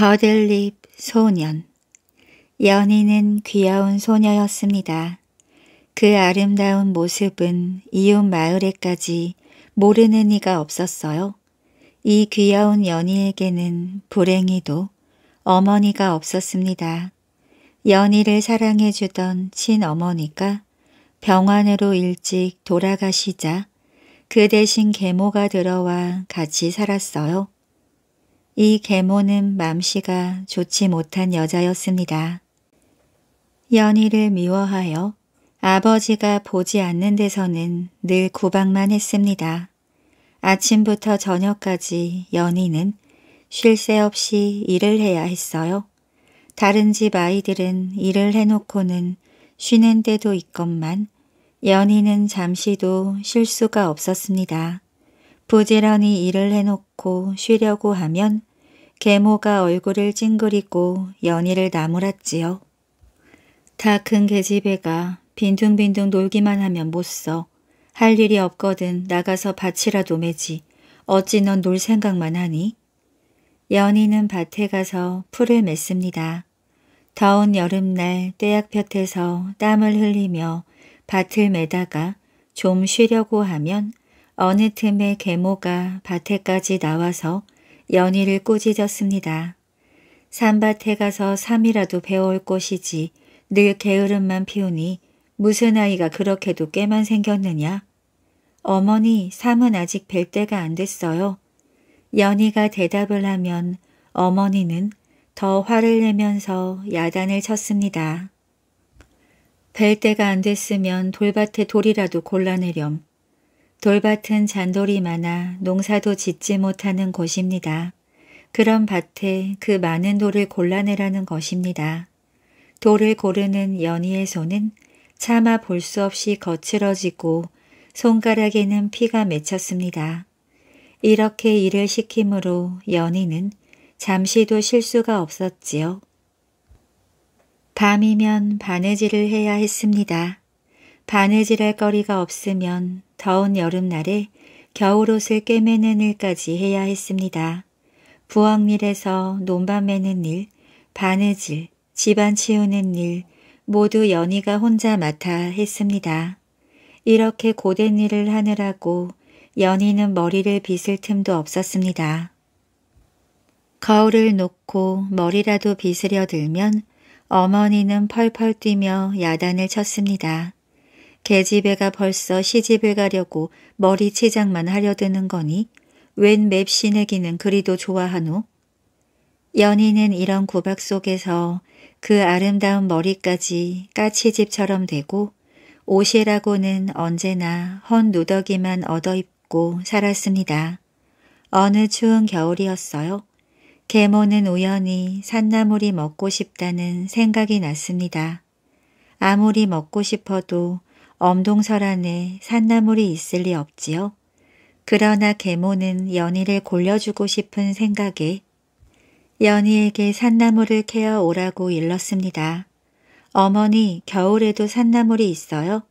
버들립 소년 연희는 귀여운 소녀였습니다. 그 아름다운 모습은 이웃 마을에까지 모르는 이가 없었어요. 이 귀여운 연희에게는 불행히도 어머니가 없었습니다. 연희를 사랑해주던 친어머니가 병원으로 일찍 돌아가시자 그 대신 계모가 들어와 같이 살았어요. 이 계모는 맘씨가 좋지 못한 여자였습니다. 연희를 미워하여 아버지가 보지 않는 데서는 늘 구박만 했습니다. 아침부터 저녁까지 연희는 쉴 새 없이 일을 해야 했어요. 다른 집 아이들은 일을 해놓고는 쉬는 때도 있건만 연희는 잠시도 쉴 수가 없었습니다. 부지런히 일을 해놓고 쉬려고 하면 계모가 얼굴을 찡그리고 연희를 나무랐지요. 다 큰 계집애가 빈둥빈둥 놀기만 하면 못 써. 할 일이 없거든 나가서 밭이라도 매지. 어찌 넌 놀 생각만 하니? 연희는 밭에 가서 풀을 맺습니다. 더운 여름날 떼약볕에서 땀을 흘리며 밭을 매다가 좀 쉬려고 하면 어느 틈에 계모가 밭에까지 나와서 연희를 꾸짖었습니다. 산밭에 가서 삼이라도 배워올 것이지 늘 게으름만 피우니 무슨 아이가 그렇게도 꽤만 생겼느냐? 어머니, 삼은 아직 뵐 때가 안 됐어요. 연희가 대답을 하면 어머니는 더 화를 내면서 야단을 쳤습니다. 뵐 때가 안 됐으면 돌밭에 돌이라도 골라내렴. 돌밭은 잔돌이 많아 농사도 짓지 못하는 곳입니다. 그런 밭에 그 많은 돌을 골라내라는 것입니다. 돌을 고르는 연희의 손은 차마 볼 수 없이 거칠어지고 손가락에는 피가 맺혔습니다. 이렇게 일을 시킴으로 연희는 잠시도 실수가 없었지요. 밤이면 바느질을 해야 했습니다. 바느질할 거리가 없으면 더운 여름날에 겨울옷을 꿰매는 일까지 해야 했습니다. 부엌일에서 논밤 매는 일, 바느질, 집안 치우는 일 모두 연희가 혼자 맡아 했습니다. 이렇게 고된 일을 하느라고 연희는 머리를 빗을 틈도 없었습니다. 거울을 놓고 머리라도 빗으려 들면 어머니는 펄펄 뛰며 야단을 쳤습니다. 계집애가 벌써 시집을 가려고 머리 치장만 하려드는 거니 웬 맵시내기는 그리도 좋아하노? 연희는 이런 구박 속에서 그 아름다운 머리까지 까치집처럼 되고 옷이라고는 언제나 헌 누더기만 얻어입고 살았습니다. 어느 추운 겨울이었어요. 계모는 우연히 산나물이 먹고 싶다는 생각이 났습니다. 아무리 먹고 싶어도 엄동설 안에 산나물이 있을 리 없지요. 그러나 계모는 연희를 골려주고 싶은 생각에 연희에게 산나물을 캐어 오라고 일렀습니다. 어머니 겨울에도 산나물이 있어요?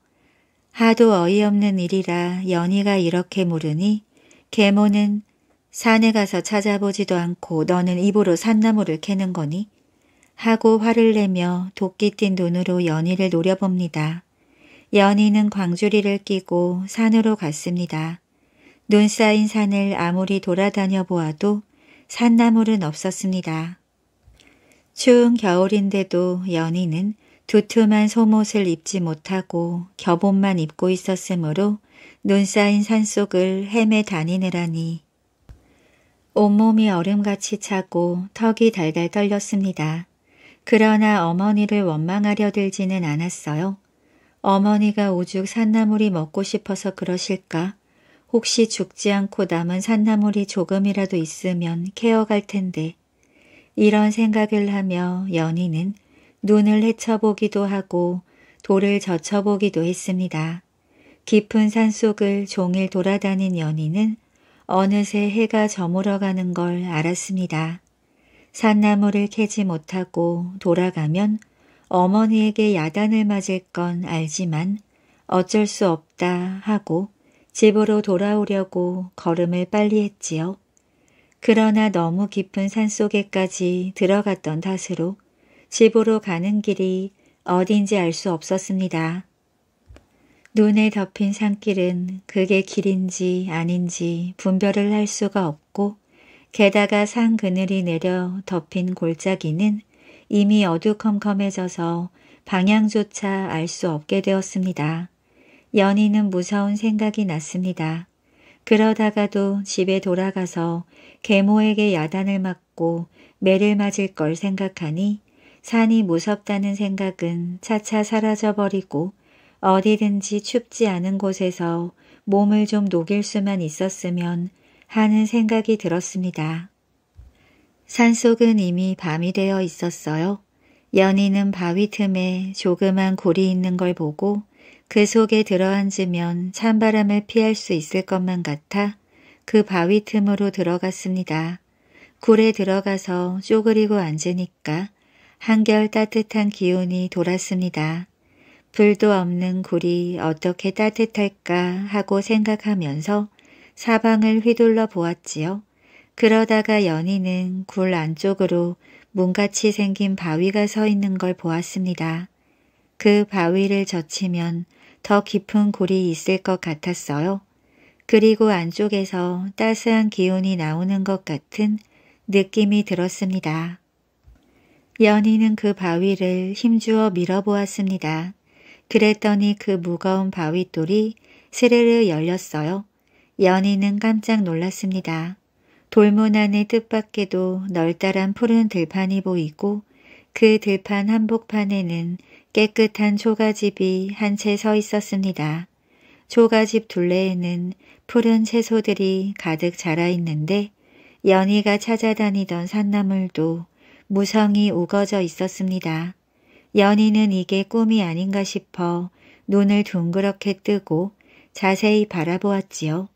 하도 어이없는 일이라 연희가 이렇게 물으니 계모는 산에 가서 찾아보지도 않고 너는 입으로 산나물을 캐는 거니? 하고 화를 내며 도끼 띤 눈으로 연희를 노려봅니다. 연희는 광주리를 끼고 산으로 갔습니다. 눈 쌓인 산을 아무리 돌아다녀 보아도 산나물은 없었습니다. 추운 겨울인데도 연희는 두툼한 소옷을 입지 못하고 겹옷만 입고 있었으므로 눈 쌓인 산속을 헤매 다니느라니 온몸이 얼음같이 차고 턱이 달달 떨렸습니다. 그러나 어머니를 원망하려 들지는 않았어요. 어머니가 오죽 산나물이 먹고 싶어서 그러실까? 혹시 죽지 않고 남은 산나물이 조금이라도 있으면 케어갈 텐데. 이런 생각을 하며 연희는 눈을 헤쳐보기도 하고 돌을 젖혀보기도 했습니다. 깊은 산속을 종일 돌아다닌 연희는 어느새 해가 저물어가는 걸 알았습니다. 산나물을 캐지 못하고 돌아가면 어머니에게 야단을 맞을 건 알지만 어쩔 수 없다 하고 집으로 돌아오려고 걸음을 빨리 했지요. 그러나 너무 깊은 산속에까지 들어갔던 탓으로 집으로 가는 길이 어딘지 알 수 없었습니다. 눈에 덮인 산길은 그게 길인지 아닌지 분별을 할 수가 없고 게다가 산 그늘이 내려 덮인 골짜기는 이미 어두컴컴해져서 방향조차 알 수 없게 되었습니다. 연희는 무서운 생각이 났습니다. 그러다가도 집에 돌아가서 계모에게 야단을 맞고 매를 맞을 걸 생각하니 산이 무섭다는 생각은 차차 사라져버리고 어디든지 춥지 않은 곳에서 몸을 좀 녹일 수만 있었으면 하는 생각이 들었습니다. 산속은 이미 밤이 되어 있었어요. 연희는 바위 틈에 조그만 골이 있는 걸 보고 그 속에 들어앉으면 찬바람을 피할 수 있을 것만 같아 그 바위 틈으로 들어갔습니다. 굴에 들어가서 쪼그리고 앉으니까 한결 따뜻한 기운이 돌았습니다. 불도 없는 굴이 어떻게 따뜻할까 하고 생각하면서 사방을 휘둘러 보았지요. 그러다가 연희는 굴 안쪽으로 문같이 생긴 바위가 서 있는 걸 보았습니다. 그 바위를 젖히면 더 깊은 골이 있을 것 같았어요. 그리고 안쪽에서 따스한 기운이 나오는 것 같은 느낌이 들었습니다. 연희는 그 바위를 힘주어 밀어보았습니다. 그랬더니 그 무거운 바위돌이 스르르 열렸어요. 연희는 깜짝 놀랐습니다. 돌문 안의 뜻밖에도 널따란 푸른 들판이 보이고 그 들판 한복판에는 깨끗한 초가집이 한 채 서 있었습니다. 초가집 둘레에는 푸른 채소들이 가득 자라 있는데 연희가 찾아다니던 산나물도 무성이 우거져 있었습니다. 연희는 이게 꿈이 아닌가 싶어 눈을 둥그렇게 뜨고 자세히 바라보았지요.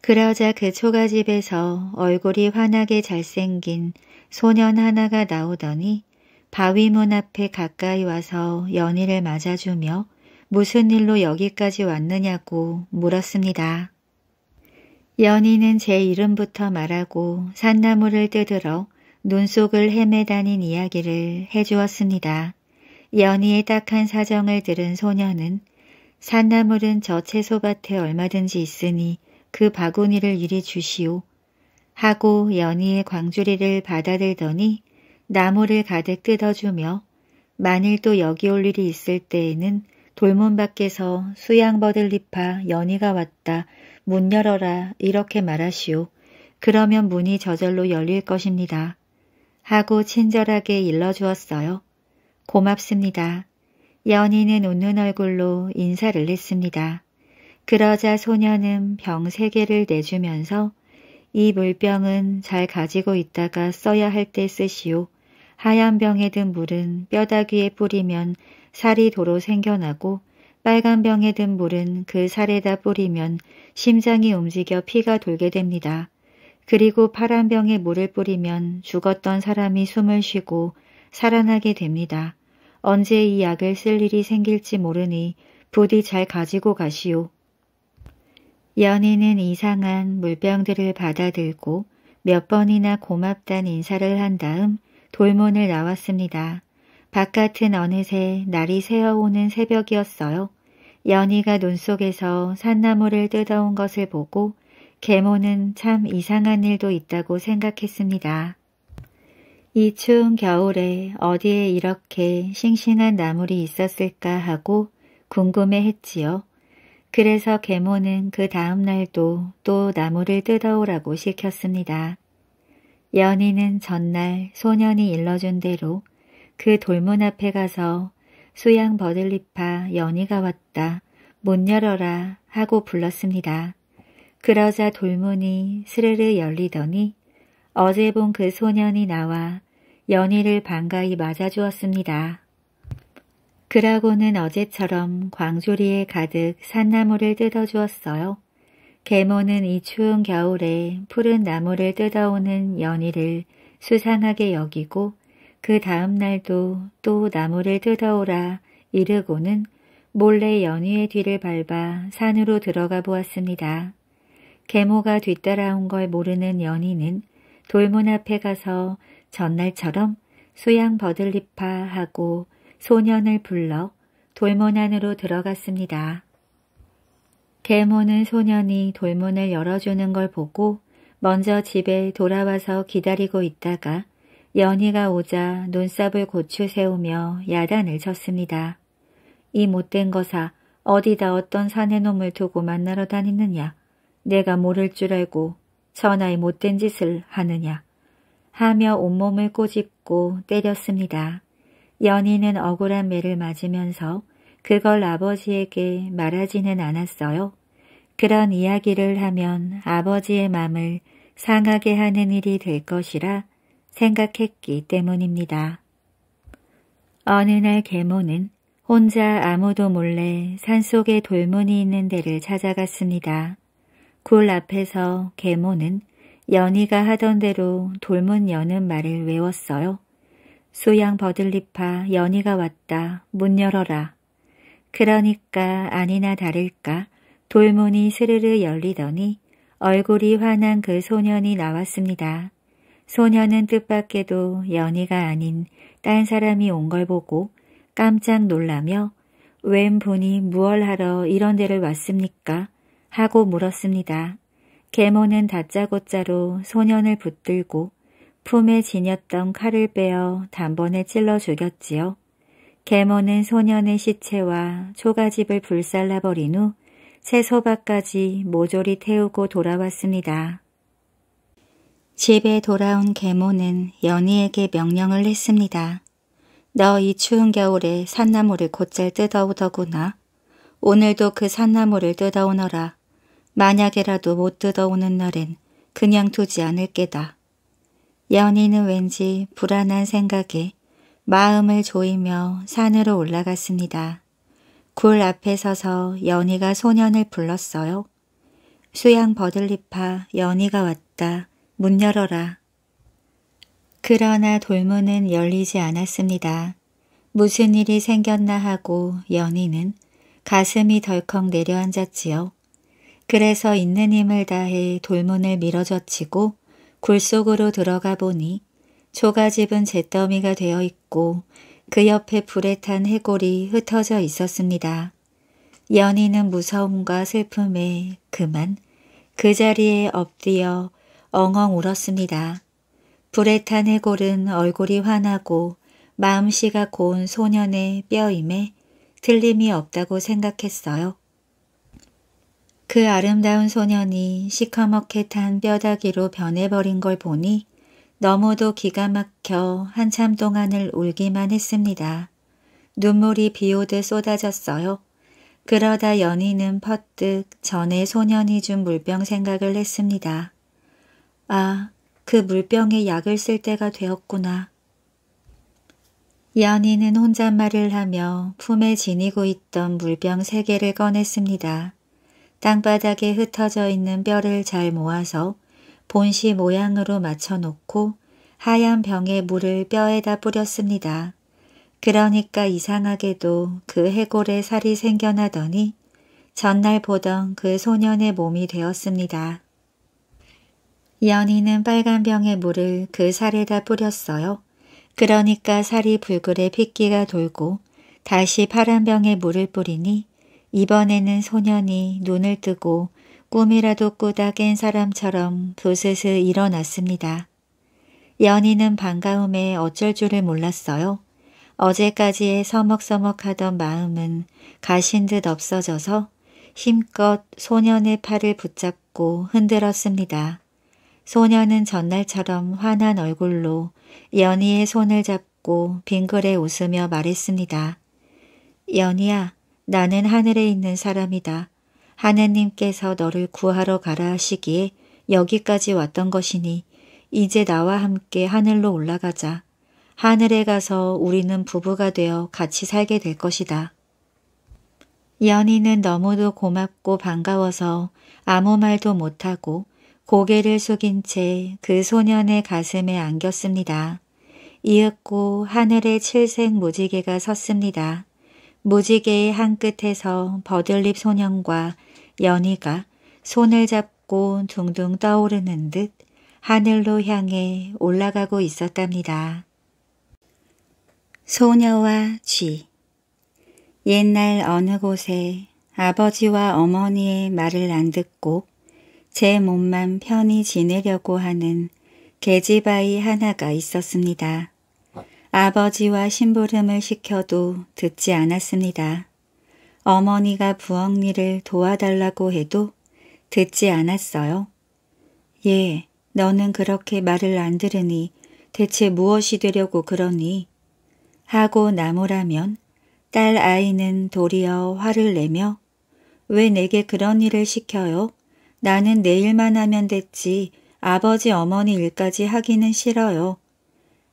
그러자 그 초가집에서 얼굴이 환하게 잘생긴 소년 하나가 나오더니 바위 문 앞에 가까이 와서 연희를 맞아주며 무슨 일로 여기까지 왔느냐고 물었습니다. 연희는 제 이름부터 말하고 산나무를 뜯으러 눈속을 헤매다닌 이야기를 해주었습니다. 연희의 딱한 사정을 들은 소년은 산나물은 저 채소밭에 얼마든지 있으니 그 바구니를 이리 주시오. 하고 연희의 광주리를 받아들더니 나무를 가득 뜯어주며 만일 또 여기 올 일이 있을 때에는 돌문 밖에서 수양버들 리파 연희가 왔다. 문 열어라 이렇게 말하시오. 그러면 문이 저절로 열릴 것입니다. 하고 친절하게 일러주었어요. 고맙습니다. 연희는 웃는 얼굴로 인사를 했습니다. 그러자 소녀는 병 세 개를 내주면서 이 물병은 잘 가지고 있다가 써야 할 때 쓰시오. 하얀 병에 든 물은 뼈다귀에 뿌리면 살이 도로 생겨나고 빨간 병에 든 물은 그 살에다 뿌리면 심장이 움직여 피가 돌게 됩니다. 그리고 파란 병에 물을 뿌리면 죽었던 사람이 숨을 쉬고 살아나게 됩니다. 언제 이 약을 쓸 일이 생길지 모르니 부디 잘 가지고 가시오. 연희는 이상한 물병들을 받아들고 몇 번이나 고맙단 인사를 한 다음 돌문을 나왔습니다. 바깥은 어느새 날이 새어오는 새벽이었어요. 연희가 눈 속에서 산나무를 뜯어온 것을 보고 계모는 참 이상한 일도 있다고 생각했습니다. 이 추운 겨울에 어디에 이렇게 싱싱한 나물이 있었을까 하고 궁금해했지요. 그래서 계모는 그 다음 날도 또 나무를 뜯어오라고 시켰습니다. 연희는 전날 소년이 일러준 대로 그 돌문 앞에 가서 수양 버들리파 연희가 왔다. 문 열어라 하고 불렀습니다. 그러자 돌문이 스르르 열리더니 어제 본 그 소년이 나와 연희를 반가이 맞아주었습니다. 그라고는 어제처럼 광조리에 가득 산나물을 뜯어주었어요. 계모는 이 추운 겨울에 푸른 나물을 뜯어오는 연희를 수상하게 여기고 그 다음 날도 또나물을 뜯어오라 이르고는 몰래 연희의 뒤를 밟아 산으로 들어가 보았습니다. 계모가 뒤따라온 걸 모르는 연희는 돌문 앞에 가서 전날처럼 수양 버들리파 하고 소년을 불러 돌문 안으로 들어갔습니다. 계모는 소년이 돌문을 열어주는 걸 보고 먼저 집에 돌아와서 기다리고 있다가 연희가 오자 눈썹을 고추 세우며 야단을 쳤습니다. 이 못된 거사 어디다 어떤 사내놈을 두고 만나러 다니느냐. 내가 모를 줄 알고 전하의 못된 짓을 하느냐. 하며 온몸을 꼬집고 때렸습니다. 연희는 억울한 매를 맞으면서 그걸 아버지에게 말하지는 않았어요. 그런 이야기를 하면 아버지의 마음을 상하게 하는 일이 될 것이라 생각했기 때문입니다. 어느 날 계모는 혼자 아무도 몰래 산속에 돌문이 있는 데를 찾아갔습니다. 굴 앞에서 계모는 연희가 하던 대로 돌문 여는 말을 외웠어요. 소양 버들리파 연희가 왔다. 문 열어라. 그러니까 아니나 다를까 돌문이 스르르 열리더니 얼굴이 환한 그 소년이 나왔습니다. 소년은 뜻밖에도 연희가 아닌 딴 사람이 온 걸 보고 깜짝 놀라며 웬 분이 무얼 하러 이런 데를 왔습니까? 하고 물었습니다. 계모는 다짜고짜로 소년을 붙들고 품에 지녔던 칼을 빼어 단번에 찔러 죽였지요. 계모는 소년의 시체와 초가집을 불살라버린 후 새소박까지 모조리 태우고 돌아왔습니다. 집에 돌아온 계모는 연희에게 명령을 했습니다. 너 이 추운 겨울에 산나물을 곧잘 뜯어오더구나. 오늘도 그 산나물을 뜯어오너라. 만약에라도 못 뜯어오는 날엔 그냥 두지 않을 게다. 연희는 왠지 불안한 생각에 마음을 조이며 산으로 올라갔습니다. 굴 앞에 서서 연희가 소년을 불렀어요. 수양 버들리파 연희가 왔다. 문 열어라. 그러나 돌문은 열리지 않았습니다. 무슨 일이 생겼나 하고 연희는 가슴이 덜컥 내려앉았지요. 그래서 있는 힘을 다해 돌문을 밀어젖히고 굴속으로 들어가 보니 초가집은 잿더미가 되어 있고 그 옆에 불에 탄 해골이 흩어져 있었습니다. 연희는 무서움과 슬픔에 그만 그 자리에 엎드려 엉엉 울었습니다. 불에 탄 해골은 얼굴이 환하고 마음씨가 고운 소년의 뼈임에 틀림이 없다고 생각했어요. 그 아름다운 소년이 시커멓게 탄 뼈다귀로 변해버린 걸 보니 너무도 기가 막혀 한참 동안을 울기만 했습니다. 눈물이 비오듯 쏟아졌어요. 그러다 연희는 퍼뜩 전에 소년이 준 물병 생각을 했습니다. 아, 그 물병에 약을 쓸 때가 되었구나. 연희는 혼잣말을 하며 품에 지니고 있던 물병 세 개를 꺼냈습니다. 땅바닥에 흩어져 있는 뼈를 잘 모아서 본시 모양으로 맞춰놓고 하얀 병에 물을 뼈에다 뿌렸습니다. 그러니까 이상하게도 그해골에 살이 생겨나더니 전날 보던 그 소년의 몸이 되었습니다. 연희는 빨간 병에 물을 그 살에다 뿌렸어요. 그러니까 살이 불그레 핏기가 돌고 다시 파란 병에 물을 뿌리니 이번에는 소년이 눈을 뜨고 꿈이라도 꾸다 깬 사람처럼 부스스 일어났습니다. 연희는 반가움에 어쩔 줄을 몰랐어요. 어제까지의 서먹서먹하던 마음은 가신 듯 없어져서 힘껏 소년의 팔을 붙잡고 흔들었습니다. 소년은 전날처럼 환한 얼굴로 연희의 손을 잡고 빙그레 웃으며 말했습니다. 연희야, 나는 하늘에 있는 사람이다. 하느님께서 너를 구하러 가라 하시기에 여기까지 왔던 것이니 이제 나와 함께 하늘로 올라가자. 하늘에 가서 우리는 부부가 되어 같이 살게 될 것이다. 연희는 너무도 고맙고 반가워서 아무 말도 못하고 고개를 숙인 채 그 소년의 가슴에 안겼습니다. 이윽고 하늘에 칠색 무지개가 섰습니다. 무지개의 한 끝에서 버들립 소년과 연희가 손을 잡고 둥둥 떠오르는 듯 하늘로 향해 올라가고 있었답니다. 소녀와 쥐 옛날 어느 곳에 아버지와 어머니의 말을 안 듣고 제 몸만 편히 지내려고 하는 계집아이 하나가 있었습니다. 아버지와 심부름을 시켜도 듣지 않았습니다. 어머니가 부엌 일을 도와달라고 해도 듣지 않았어요. 예, 너는 그렇게 말을 안 들으니 대체 무엇이 되려고 그러니? 하고 나무라면 딸 아이는 도리어 화를 내며 왜 내게 그런 일을 시켜요? 나는 내 일만 하면 됐지 아버지 어머니 일까지 하기는 싫어요.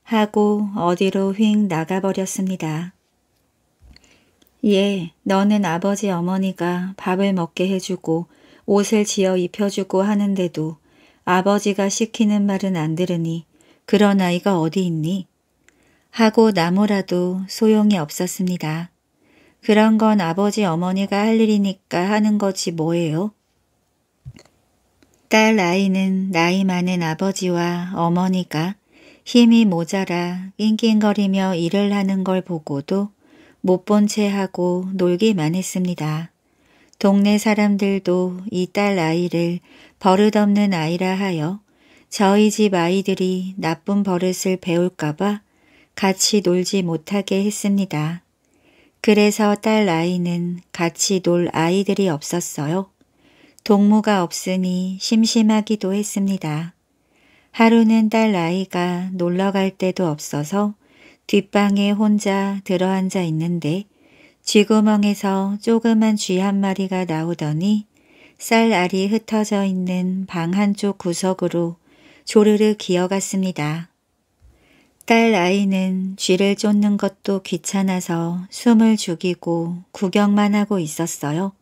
하고 어디로 휙 나가버렸습니다. 예, 너는 아버지 어머니가 밥을 먹게 해주고 옷을 지어 입혀주고 하는데도 아버지가 시키는 말은 안 들으니 그런 아이가 어디 있니? 하고 나무라도 소용이 없었습니다. 그런 건 아버지 어머니가 할 일이니까 하는 것이 뭐예요? 딸 아이는 나이 많은 아버지와 어머니가 힘이 모자라 낑낑거리며 일을 하는 걸 보고도 못 본 채 하고 놀기만 했습니다. 동네 사람들도 이 딸 아이를 버릇없는 아이라 하여 저희 집 아이들이 나쁜 버릇을 배울까봐 같이 놀지 못하게 했습니다. 그래서 딸 아이는 같이 놀 아이들이 없었어요. 동무가 없으니 심심하기도 했습니다. 하루는 딸아이가 놀러 갈 데도 없어서 뒷방에 혼자 들어앉아 있는데 쥐구멍에서 조그만 쥐 한 마리가 나오더니 쌀알이 흩어져 있는 방 한쪽 구석으로 조르르 기어갔습니다. 딸 아이는 쥐를 쫓는 것도 귀찮아서 숨을 죽이고 구경만 하고 있었어요.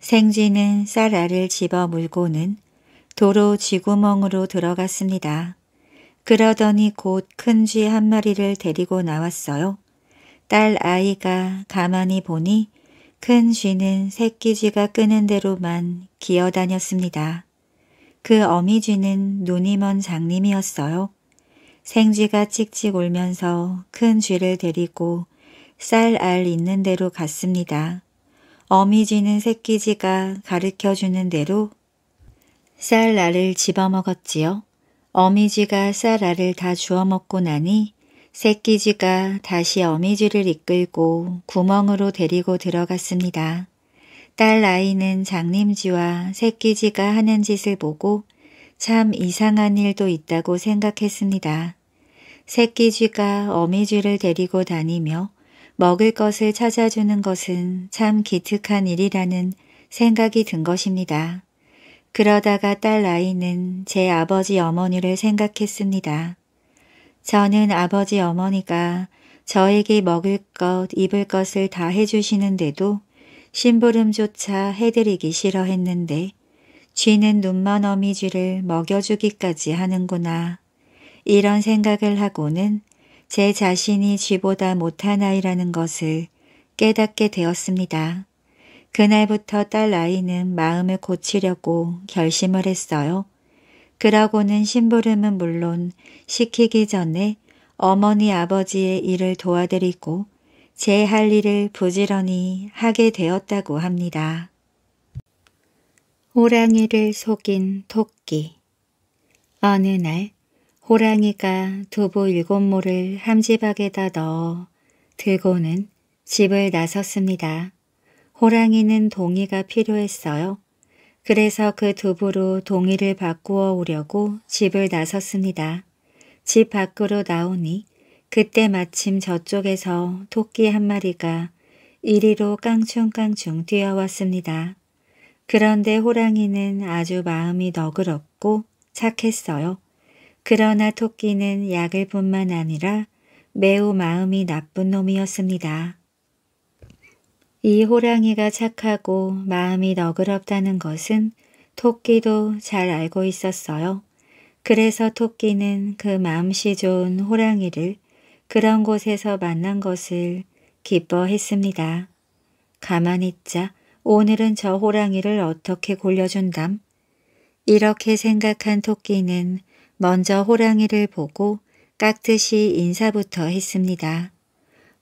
생쥐는 쌀알을 집어 물고는 도로 지구멍으로 들어갔습니다. 그러더니 곧 큰 쥐 한 마리를 데리고 나왔어요. 딸 아이가 가만히 보니 큰 쥐는 새끼 쥐가 끄는 대로만 기어다녔습니다. 그 어미 쥐는 눈이 먼 장님이었어요. 생쥐가 찍찍 울면서 큰 쥐를 데리고 쌀 알 있는 대로 갔습니다. 어미 쥐는 새끼 쥐가 가르켜주는 대로 쌀알을 집어먹었지요. 어미쥐가 쌀알을 다 주워먹고 나니 새끼쥐가 다시 어미쥐를 이끌고 구멍으로 데리고 들어갔습니다. 딸 아이는 장님쥐와 새끼쥐가 하는 짓을 보고 참 이상한 일도 있다고 생각했습니다. 새끼쥐가 어미쥐를 데리고 다니며 먹을 것을 찾아주는 것은 참 기특한 일이라는 생각이 든 것입니다. 그러다가 딸 아이는 제 아버지 어머니를 생각했습니다. 저는 아버지 어머니가 저에게 먹을 것, 입을 것을 다 해주시는데도 심부름조차 해드리기 싫어했는데 쥐는 눈먼 어미쥐를 먹여주기까지 하는구나. 이런 생각을 하고는 제 자신이 쥐보다 못한 아이라는 것을 깨닫게 되었습니다. 그날부터 딸아이는 마음을 고치려고 결심을 했어요. 그러고는 심부름은 물론 시키기 전에 어머니 아버지의 일을 도와드리고 제 할 일을 부지런히 하게 되었다고 합니다. 호랑이를 속인 토끼 어느 날 호랑이가 두부 일곱 모를 함지박에다 넣어 들고는 집을 나섰습니다. 호랑이는 동의가 필요했어요. 그래서 그 두부로 동의를 바꾸어 오려고 집을 나섰습니다. 집 밖으로 나오니 그때 마침 저쪽에서 토끼 한 마리가 이리로 깡충깡충 뛰어왔습니다. 그런데 호랑이는 아주 마음이 너그럽고 착했어요. 그러나 토끼는 약을 뿐만 아니라 매우 마음이 나쁜 놈이었습니다. 이 호랑이가 착하고 마음이 너그럽다는 것은 토끼도 잘 알고 있었어요. 그래서 토끼는 그 마음씨 좋은 호랑이를 그런 곳에서 만난 것을 기뻐했습니다. 가만히 있자 오늘은 저 호랑이를 어떻게 골려준담? 이렇게 생각한 토끼는 먼저 호랑이를 보고 깍듯이 인사부터 했습니다.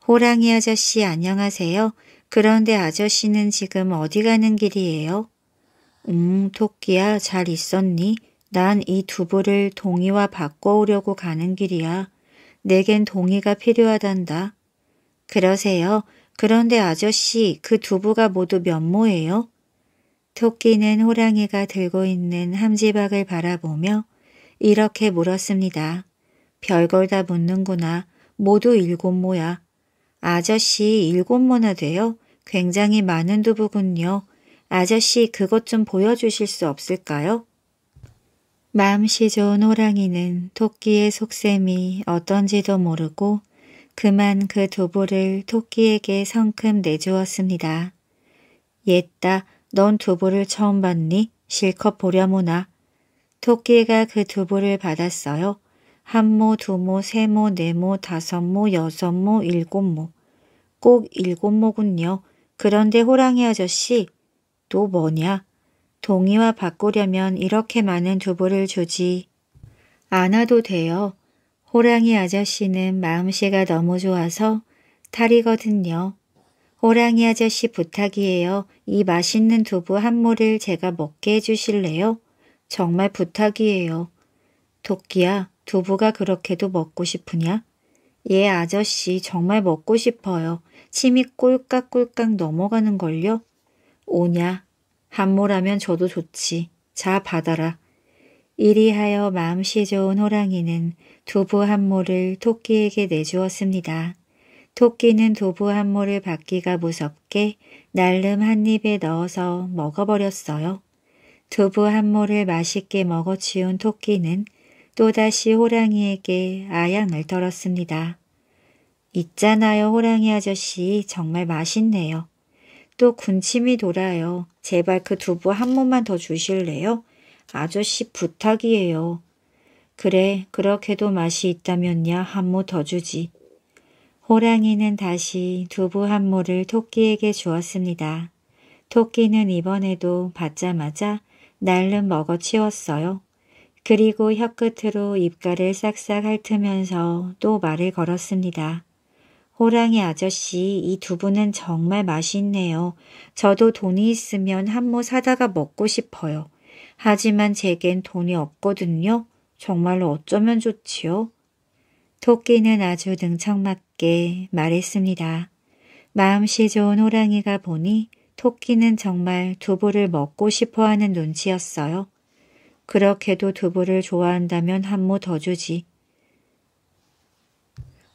호랑이 아저씨 안녕하세요. 그런데 아저씨는 지금 어디 가는 길이에요? 음, 토끼야, 잘 있었니? 난 이 두부를 동이와 바꿔오려고 가는 길이야. 내겐 동이가 필요하단다. 그러세요. 그런데 아저씨, 그 두부가 모두 면 모예요? 토끼는 호랑이가 들고 있는 함지박을 바라보며 이렇게 물었습니다. 별 걸 다 묻는구나. 모두 일곱 모야. 아저씨 일곱 모나 돼요? 굉장히 많은 두부군요. 아저씨 그것 좀 보여주실 수 없을까요? 마음씨 좋은 호랑이는 토끼의 속셈이 어떤지도 모르고 그만 그 두부를 토끼에게 성큼 내주었습니다. 옛다, 넌 두부를 처음 봤니? 실컷 보려무나. 토끼가 그 두부를 받았어요. 한모, 두모, 세모, 네모, 다섯모, 여섯모, 일곱모. 꼭 일곱모군요. 그런데 호랑이 아저씨, 또 뭐냐? 동의와 바꾸려면 이렇게 많은 두부를 주지. 안아도 돼요. 호랑이 아저씨는 마음씨가 너무 좋아서 탈이거든요. 호랑이 아저씨 부탁이에요. 이 맛있는 두부 한 모를 제가 먹게 해주실래요? 정말 부탁이에요. 토끼야 두부가 그렇게도 먹고 싶으냐? 예, 아저씨, 정말 먹고 싶어요. 침이 꼴깍꼴깍 넘어가는걸요? 오냐? 한모라면 저도 좋지. 자, 받아라. 이리하여 마음씨 좋은 호랑이는 두부 한 모를 토끼에게 내주었습니다. 토끼는 두부 한 모를 받기가 무섭게 날름 한 입에 넣어서 먹어버렸어요. 두부 한 모를 맛있게 먹어치운 토끼는 또다시 호랑이에게 아양을 덜었습니다. 있잖아요 호랑이 아저씨 정말 맛있네요. 또 군침이 돌아요. 제발 그 두부 한 모만 더 주실래요? 아저씨 부탁이에요. 그래 그렇게도 맛이 있다면야 한모 더 주지. 호랑이는 다시 두부 한 모를 토끼에게 주었습니다. 토끼는 이번에도 받자마자 날름 먹어치웠어요. 그리고 혀끝으로 입가를 싹싹 핥으면서 또 말을 걸었습니다. 호랑이 아저씨, 이 두부는 정말 맛있네요. 저도 돈이 있으면 한 모 사다가 먹고 싶어요. 하지만 제겐 돈이 없거든요. 정말로 어쩌면 좋지요? 토끼는 아주 능청맞게 말했습니다. 마음씨 좋은 호랑이가 보니 토끼는 정말 두부를 먹고 싶어하는 눈치였어요. 그렇게도 두부를 좋아한다면 한 모 더 주지.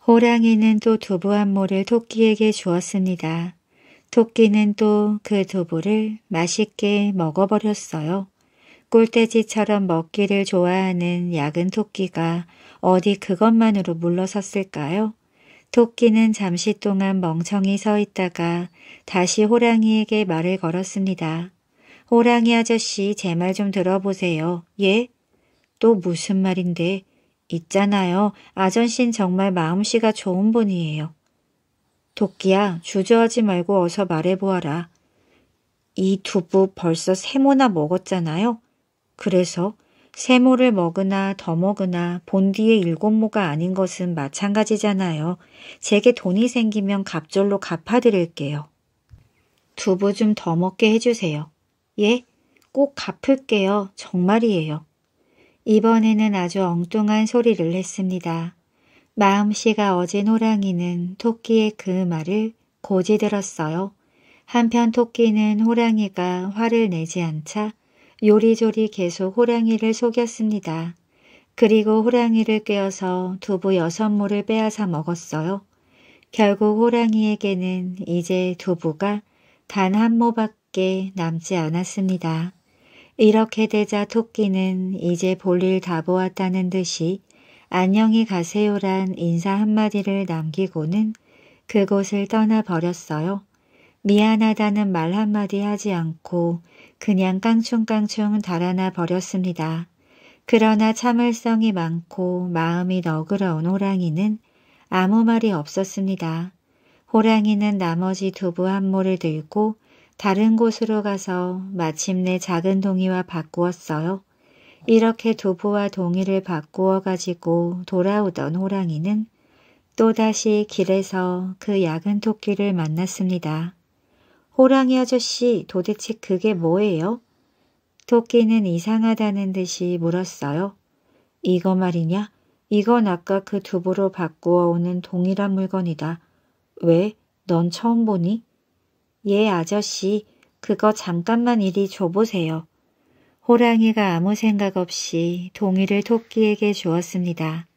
호랑이는 또 두부 한 모를 토끼에게 주었습니다. 토끼는 또 그 두부를 맛있게 먹어버렸어요. 꿀돼지처럼 먹기를 좋아하는 야근 토끼가 어디 그것만으로 물러섰을까요? 토끼는 잠시 동안 멍청히 서 있다가 다시 호랑이에게 말을 걸었습니다. 호랑이 아저씨 제 말 좀 들어보세요. 예? 또 무슨 말인데? 있잖아요. 아저씨는 정말 마음씨가 좋은 분이에요. 도끼야 주저하지 말고 어서 말해보아라. 이 두부 벌써 세모나 먹었잖아요. 그래서 세모를 먹으나 더 먹으나 본디의 일곱모가 아닌 것은 마찬가지잖아요. 제게 돈이 생기면 갑절로 갚아드릴게요. 두부 좀 더 먹게 해주세요. 예, 꼭 갚을게요. 정말이에요. 이번에는 아주 엉뚱한 소리를 했습니다. 마음씨가 어제 호랑이는 토끼의 그 말을 고지들었어요. 한편 토끼는 호랑이가 화를 내지 않자 요리조리 계속 호랑이를 속였습니다. 그리고 호랑이를 꿰어서 두부 여섯 모를 빼앗아 먹었어요. 결국 호랑이에게는 이제 두부가 단 한 모밖에 밖에 남지 않았습니다. 이렇게 되자 토끼는 이제 볼일 다 보았다는 듯이 안녕히 가세요란 인사 한마디를 남기고는 그곳을 떠나버렸어요. 미안하다는 말 한마디 하지 않고 그냥 깡충깡충 달아나 버렸습니다. 그러나 참을성이 많고 마음이 너그러운 호랑이는 아무 말이 없었습니다. 호랑이는 나머지 두부 한 모를 들고 다른 곳으로 가서 마침내 작은 동이와 바꾸었어요. 이렇게 두부와 동이를 바꾸어 가지고 돌아오던 호랑이는 또다시 길에서 그 야근 토끼를 만났습니다. 호랑이 아저씨 도대체 그게 뭐예요? 토끼는 이상하다는 듯이 물었어요. 이거 말이냐? 이건 아까 그 두부로 바꾸어 오는 동일한 물건이다. 왜? 넌 처음 보니? 예, 아저씨. 그거 잠깐만 이리 줘보세요. 호랑이가 아무 생각 없이 동이를 토끼에게 주었습니다.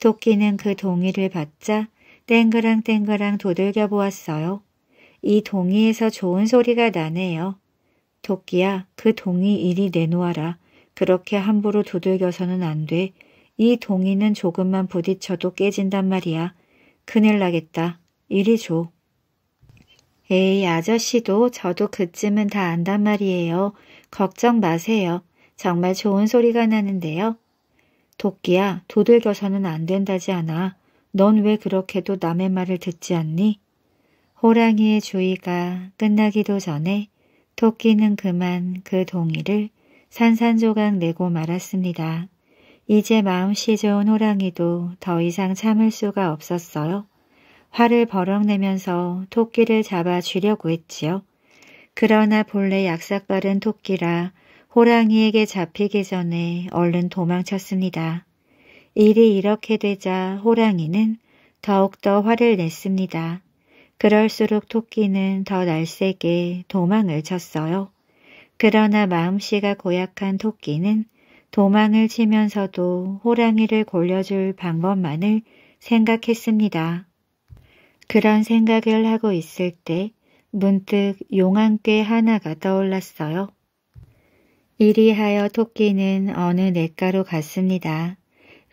토끼는 그 동이를 받자 땡그랑땡그랑 도들겨 보았어요. 이 동이에서 좋은 소리가 나네요. 토끼야, 그 동이 이리 내놓아라. 그렇게 함부로 두들겨서는 안 돼. 이 동이는 조금만 부딪혀도 깨진단 말이야. 큰일 나겠다. 이리 줘. 에이 아저씨도 저도 그쯤은 다 안단 말이에요. 걱정 마세요. 정말 좋은 소리가 나는데요. 도끼야 도들겨서는 안 된다지 않아. 넌 왜 그렇게도 남의 말을 듣지 않니? 호랑이의 주의가 끝나기도 전에 토끼는 그만 그 동의를 산산조각 내고 말았습니다. 이제 마음씨 좋은 호랑이도 더 이상 참을 수가 없었어요. 화를 버럭내면서 토끼를 잡아 주려고 했지요. 그러나 본래 약삭빠른 토끼라 호랑이에게 잡히기 전에 얼른 도망쳤습니다. 일이 이렇게 되자 호랑이는 더욱더 화를 냈습니다. 그럴수록 토끼는 더 날쌔게 도망을 쳤어요. 그러나 마음씨가 고약한 토끼는 도망을 치면서도 호랑이를 골려줄 방법만을 생각했습니다. 그런 생각을 하고 있을 때 문득 용안꾀 하나가 떠올랐어요. 이리하여 토끼는 어느 냇가로 갔습니다.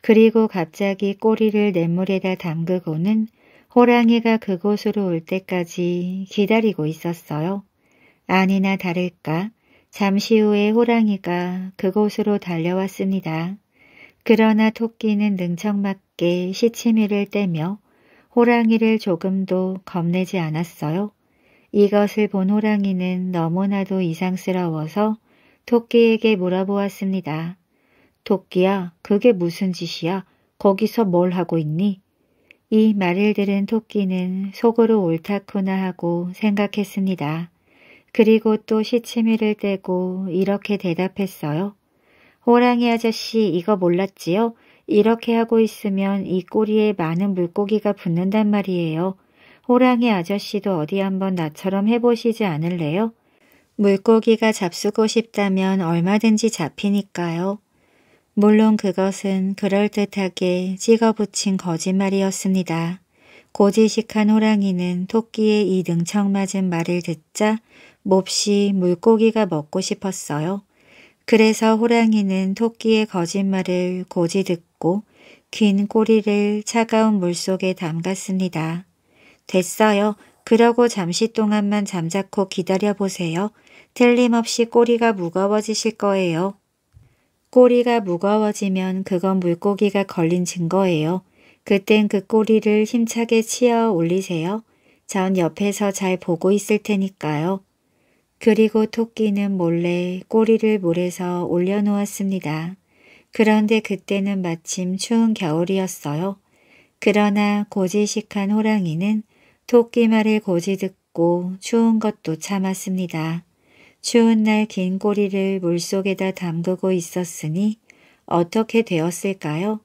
그리고 갑자기 꼬리를 냇물에다 담그고는 호랑이가 그곳으로 올 때까지 기다리고 있었어요. 아니나 다를까 잠시 후에 호랑이가 그곳으로 달려왔습니다. 그러나 토끼는 능청맞게 시치미를 떼며 호랑이를 조금도 겁내지 않았어요. 이것을 본 호랑이는 너무나도 이상스러워서 토끼에게 물어보았습니다. 토끼야, 그게 무슨 짓이야? 거기서 뭘 하고 있니? 이 말을 들은 토끼는 속으로 옳다구나 하고 생각했습니다. 그리고 또 시치미를 떼고 이렇게 대답했어요. 호랑이 아저씨 이거 몰랐지요? 이렇게 하고 있으면 이 꼬리에 많은 물고기가 붙는단 말이에요. 호랑이 아저씨도 어디 한번 나처럼 해보시지 않을래요? 물고기가 잡수고 싶다면 얼마든지 잡히니까요. 물론 그것은 그럴듯하게 찍어붙인 거짓말이었습니다. 고지식한 호랑이는 토끼의 이 능청맞은 말을 듣자 몹시 물고기가 먹고 싶었어요. 그래서 호랑이는 토끼의 거짓말을 고지 듣고 긴 꼬리를 차가운 물속에 담갔습니다. 됐어요. 그러고 잠시 동안만 잠자코 기다려보세요. 틀림없이 꼬리가 무거워지실 거예요. 꼬리가 무거워지면 그건 물고기가 걸린 증거예요. 그땐 그 꼬리를 힘차게 치어 올리세요. 전 옆에서 잘 보고 있을 테니까요. 그리고 토끼는 몰래 꼬리를 물에서 올려놓았습니다. 그런데 그때는 마침 추운 겨울이었어요. 그러나 고지식한 호랑이는 토끼 말을 고지 듣고 추운 것도 참았습니다. 추운 날 긴 꼬리를 물속에다 담그고 있었으니 어떻게 되었을까요?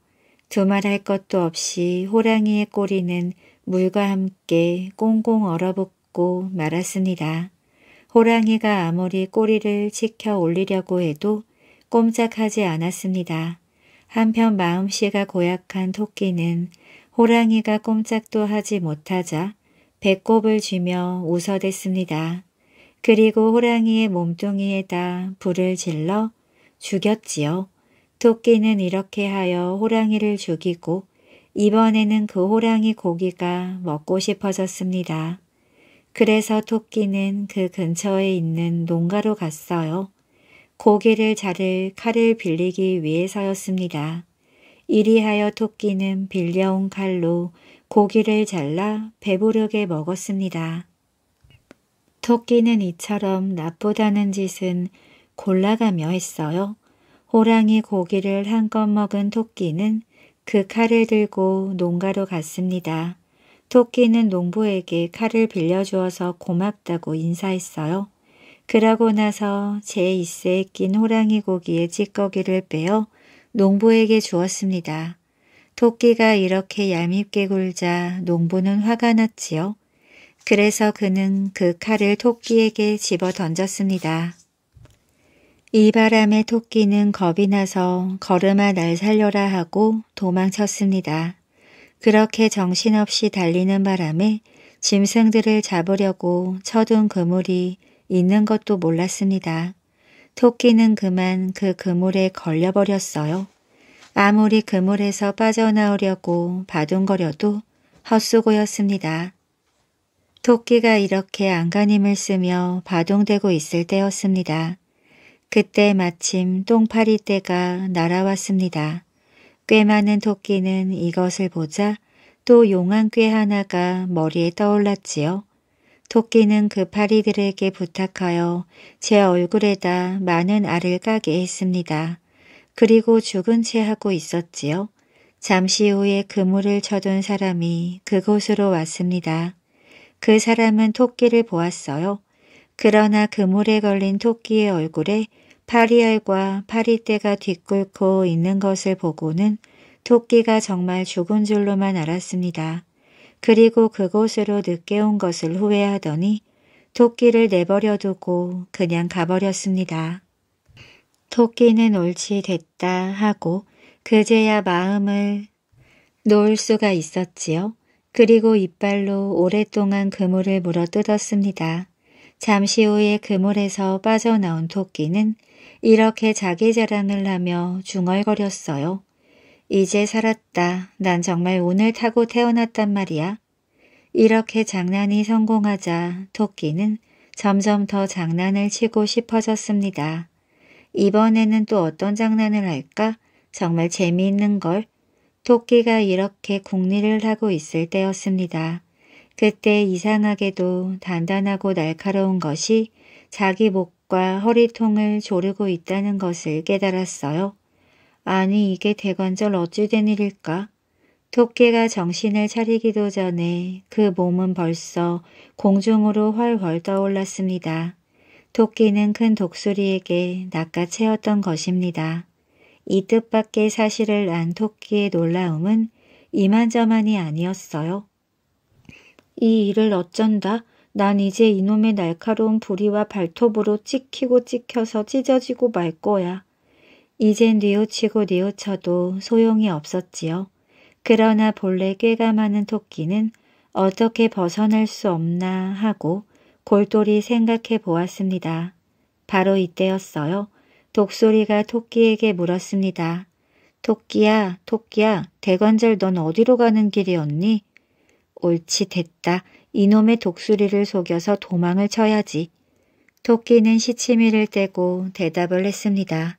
두말할 것도 없이 호랑이의 꼬리는 물과 함께 꽁꽁 얼어붙고 말았습니다. 호랑이가 아무리 꼬리를 치켜 올리려고 해도 꼼짝하지 않았습니다. 한편 마음씨가 고약한 토끼는 호랑이가 꼼짝도 하지 못하자 배꼽을 쥐며 웃어댔습니다. 그리고 호랑이의 몸뚱이에다 불을 질러 죽였지요. 토끼는 이렇게 하여 호랑이를 죽이고 이번에는 그 호랑이 고기가 먹고 싶어졌습니다. 그래서 토끼는 그 근처에 있는 농가로 갔어요. 고기를 자를 칼을 빌리기 위해서였습니다. 이리하여 토끼는 빌려온 칼로 고기를 잘라 배부르게 먹었습니다. 토끼는 이처럼 나쁘다는 짓은 골라가며 했어요. 호랑이 고기를 한껏 먹은 토끼는 그 칼을 들고 농가로 갔습니다. 토끼는 농부에게 칼을 빌려주어서 고맙다고 인사했어요. 그러고 나서 제 이스에 낀 호랑이 고기의 찌꺼기를 빼어 농부에게 주었습니다. 토끼가 이렇게 얄밉게 굴자 농부는 화가 났지요. 그래서 그는 그 칼을 토끼에게 집어 던졌습니다. 이 바람에 토끼는 겁이 나서 걸음아 날 살려라 하고 도망쳤습니다. 그렇게 정신없이 달리는 바람에 짐승들을 잡으려고 쳐둔 그물이 있는 것도 몰랐습니다. 토끼는 그만 그 그물에 걸려버렸어요. 아무리 그물에서 빠져나오려고 바둥거려도 헛수고였습니다. 토끼가 이렇게 안간힘을 쓰며 바둥대고 있을 때였습니다. 그때 마침 똥파리 떼가 날아왔습니다. 꽤 많은 토끼는 이것을 보자 또 용한 꾀 하나가 머리에 떠올랐지요. 토끼는 그 파리들에게 부탁하여 제 얼굴에다 많은 알을 까게 했습니다. 그리고 죽은 채 하고 있었지요. 잠시 후에 그물을 쳐둔 사람이 그곳으로 왔습니다. 그 사람은 토끼를 보았어요. 그러나 그물에 걸린 토끼의 얼굴에 파리알과 파리떼가 뒤끓고 있는 것을 보고는 토끼가 정말 죽은 줄로만 알았습니다. 그리고 그곳으로 늦게 온 것을 후회하더니 토끼를 내버려 두고 그냥 가버렸습니다. 토끼는 옳지 됐다 하고 그제야 마음을 놓을 수가 있었지요. 그리고 이빨로 오랫동안 그물을 물어 뜯었습니다. 잠시 후에 그물에서 빠져나온 토끼는 이렇게 자기 자랑을 하며 중얼거렸어요. 이제 살았다. 난 정말 운을 타고 태어났단 말이야. 이렇게 장난이 성공하자 토끼는 점점 더 장난을 치고 싶어졌습니다. 이번에는 또 어떤 장난을 할까? 정말 재미있는 걸. 토끼가 이렇게 궁리를 하고 있을 때였습니다. 그때 이상하게도 단단하고 날카로운 것이 자기 목 무과 허리통을 조르고 있다는 것을 깨달았어요. 아니 이게 대관절 어찌 된 일일까? 토끼가 정신을 차리기도 전에 그 몸은 벌써 공중으로 훨훨 떠올랐습니다. 토끼는 큰 독수리에게 낚아채었던 것입니다. 이 뜻밖의 사실을 안 토끼의 놀라움은 이만저만이 아니었어요. 이 일을 어쩐다? 난 이제 이놈의 날카로운 부리와 발톱으로 찍히고 찍혀서 찢어지고 말 거야. 이젠 뉘우치고 뉘우쳐도 소용이 없었지요. 그러나 본래 꾀가 많은 토끼는 어떻게 벗어날 수 없나 하고 골똘히 생각해 보았습니다. 바로 이때였어요. 독소리가 토끼에게 물었습니다. 토끼야, 토끼야, 대관절 넌 어디로 가는 길이었니? 옳지 됐다. 이놈의 독수리를 속여서 도망을 쳐야지. 토끼는 시치미를 떼고 대답을 했습니다.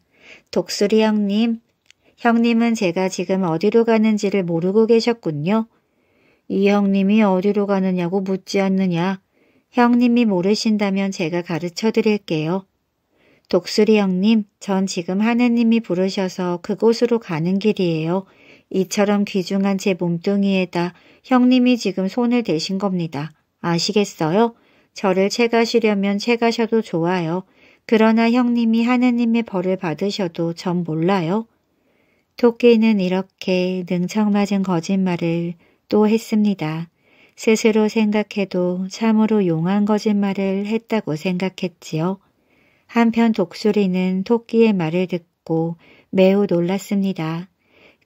독수리 형님, 형님은 제가 지금 어디로 가는지를 모르고 계셨군요. 이 형님이 어디로 가느냐고 묻지 않느냐. 형님이 모르신다면 제가 가르쳐 드릴게요. 독수리 형님, 전 지금 하느님이 부르셔서 그곳으로 가는 길이에요. 이처럼 귀중한 제 몸뚱이에다 형님이 지금 손을 대신 겁니다. 아시겠어요? 저를 채가시려면 채가셔도 좋아요. 그러나 형님이 하느님의 벌을 받으셔도 전 몰라요. 토끼는 이렇게 능청맞은 거짓말을 또 했습니다. 스스로 생각해도 참으로 용한 거짓말을 했다고 생각했지요. 한편 독수리는 토끼의 말을 듣고 매우 놀랐습니다.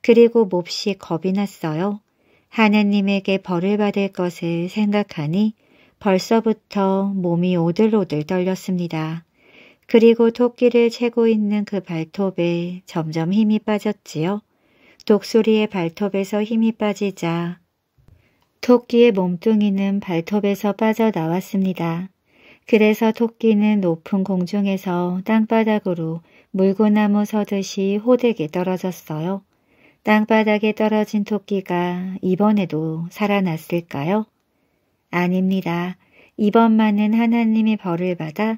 그리고 몹시 겁이 났어요. 하나님에게 벌을 받을 것을 생각하니 벌써부터 몸이 오들오들 떨렸습니다. 그리고 토끼를 채고 있는 그 발톱에 점점 힘이 빠졌지요. 독수리의 발톱에서 힘이 빠지자 토끼의 몸뚱이는 발톱에서 빠져나왔습니다. 그래서 토끼는 높은 공중에서 땅바닥으로 물고나무 서듯이 호되게 떨어졌어요. 땅바닥에 떨어진 토끼가 이번에도 살아났을까요? 아닙니다. 이번만은 하나님의 벌을 받아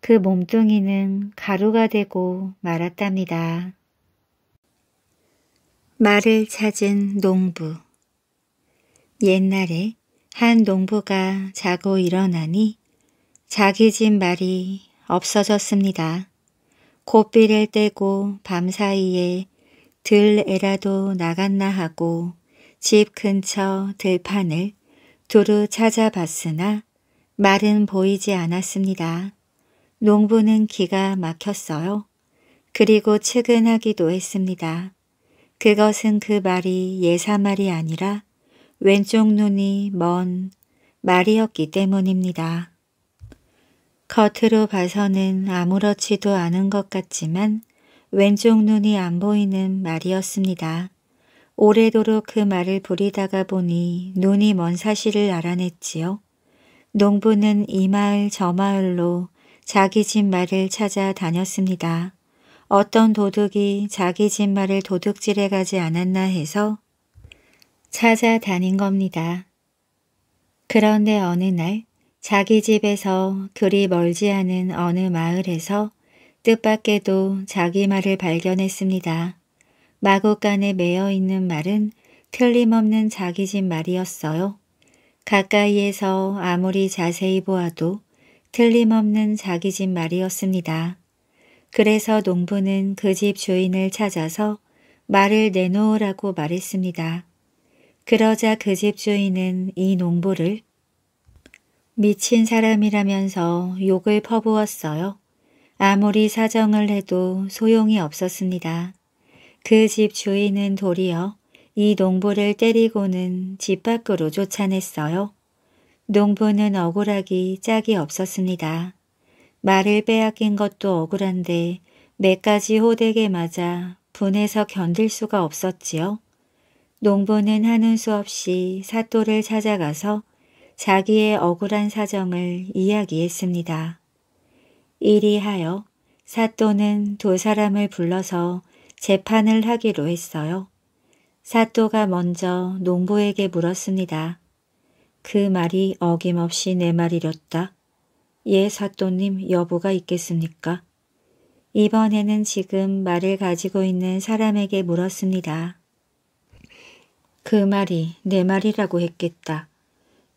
그 몸뚱이는 가루가 되고 말았답니다. 말을 찾은 농부 옛날에 한 농부가 자고 일어나니 자기 집 말이 없어졌습니다. 고삐를 떼고 밤사이에 들에라도 나갔나 하고 집 근처 들판을 두루 찾아봤으나 말은 보이지 않았습니다. 농부는 기가 막혔어요. 그리고 측은하기도 했습니다. 그것은 그 말이 예사말이 아니라 왼쪽 눈이 먼 말이었기 때문입니다. 겉으로 봐서는 아무렇지도 않은 것 같지만 왼쪽 눈이 안 보이는 말이었습니다. 오래도록 그 말을 부리다가 보니 눈이 먼 사실을 알아냈지요. 농부는 이 마을 저 마을로 자기 집 말을 찾아 다녔습니다. 어떤 도둑이 자기 집 말을 도둑질해 가지 않았나 해서 찾아다닌 겁니다. 그런데 어느 날 자기 집에서 그리 멀지 않은 어느 마을에서 뜻밖에도 자기 말을 발견했습니다. 마구간에 매여 있는 말은 틀림없는 자기 집 말이었어요. 가까이에서 아무리 자세히 보아도 틀림없는 자기 집 말이었습니다. 그래서 농부는 그 집 주인을 찾아서 말을 내놓으라고 말했습니다. 그러자 그 집 주인은 이 농부를 미친 사람이라면서 욕을 퍼부었어요. 아무리 사정을 해도 소용이 없었습니다. 그 집 주인은 도리어 이 농부를 때리고는 집 밖으로 쫓아냈어요. 농부는 억울하기 짝이 없었습니다. 말을 빼앗긴 것도 억울한데 매까지 호되게 맞아 분해서 견딜 수가 없었지요. 농부는 하는 수 없이 사또를 찾아가서 자기의 억울한 사정을 이야기했습니다. 이리하여 사또는 두 사람을 불러서 재판을 하기로 했어요. 사또가 먼저 농부에게 물었습니다. 그 말이 어김없이 내 말이렸다. 예 사또님 여부가 있겠습니까? 이번에는 지금 말을 가지고 있는 사람에게 물었습니다. 그 말이 내 말이라고 했겠다.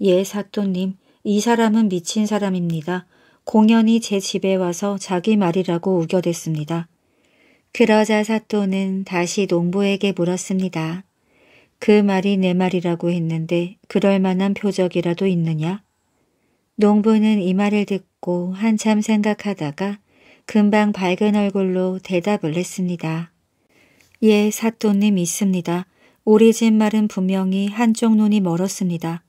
예 사또님 이 사람은 미친 사람입니다. 공연히 제 집에 와서 자기 말이라고 우겨댔습니다. 그러자 사또는 다시 농부에게 물었습니다. 그 말이 내 말이라고 했는데 그럴 만한 표적이라도 있느냐? 농부는 이 말을 듣고 한참 생각하다가 금방 밝은 얼굴로 대답을 했습니다. 예, 사또님 있습니다. 우리 집 말은 분명히 한쪽 눈이 멀었습니다.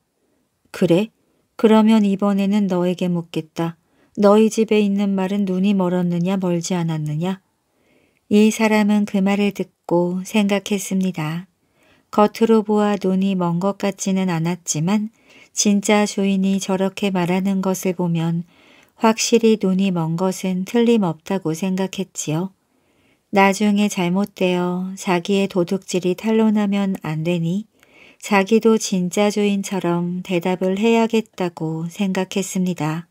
그래? 그러면 이번에는 너에게 묻겠다. 너희 집에 있는 말은 눈이 멀었느냐 멀지 않았느냐? 이 사람은 그 말을 듣고 생각했습니다. 겉으로 보아 눈이 먼 것 같지는 않았지만 진짜 주인이 저렇게 말하는 것을 보면 확실히 눈이 먼 것은 틀림없다고 생각했지요. 나중에 잘못되어 자기의 도둑질이 탄로나면 안 되니 자기도 진짜 주인처럼 대답을 해야겠다고 생각했습니다.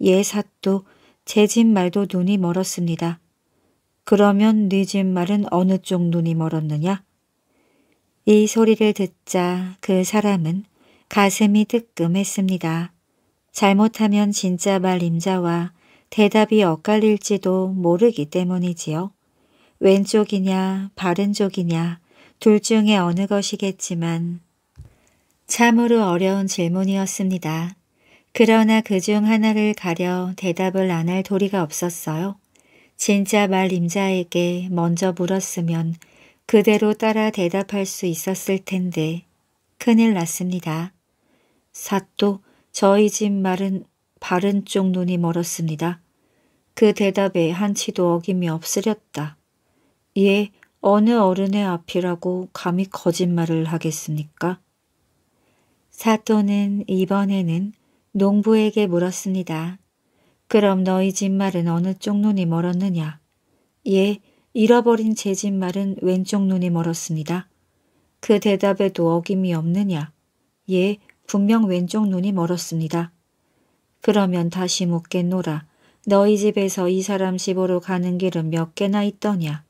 예삿도 제집 말도 눈이 멀었습니다. 그러면 네 집 말은 어느 쪽 눈이 멀었느냐? 이 소리를 듣자 그 사람은 가슴이 뜨끔했습니다. 잘못하면 진짜 말 임자와 대답이 엇갈릴지도 모르기 때문이지요. 왼쪽이냐 바른 쪽이냐 둘 중에 어느 것이겠지만 참으로 어려운 질문이었습니다. 그러나 그 중 하나를 가려 대답을 안 할 도리가 없었어요. 진짜 말 임자에게 먼저 물었으면 그대로 따라 대답할 수 있었을 텐데 큰일 났습니다. 사또 저희 집 말은 바른 쪽 눈이 멀었습니다. 그 대답에 한치도 어김이 없으렸다. 예, 어느 어른의 앞이라고 감히 거짓말을 하겠습니까? 사또는 이번에는 농부에게 물었습니다. 그럼 너희 집 말은 어느 쪽 눈이 멀었느냐? 예, 잃어버린 제 집 말은 왼쪽 눈이 멀었습니다. 그 대답에도 어김이 없느냐? 예, 분명 왼쪽 눈이 멀었습니다. 그러면 다시 묻겠노라. 너희 집에서 이 사람 집으로 가는 길은 몇 개나 있더냐?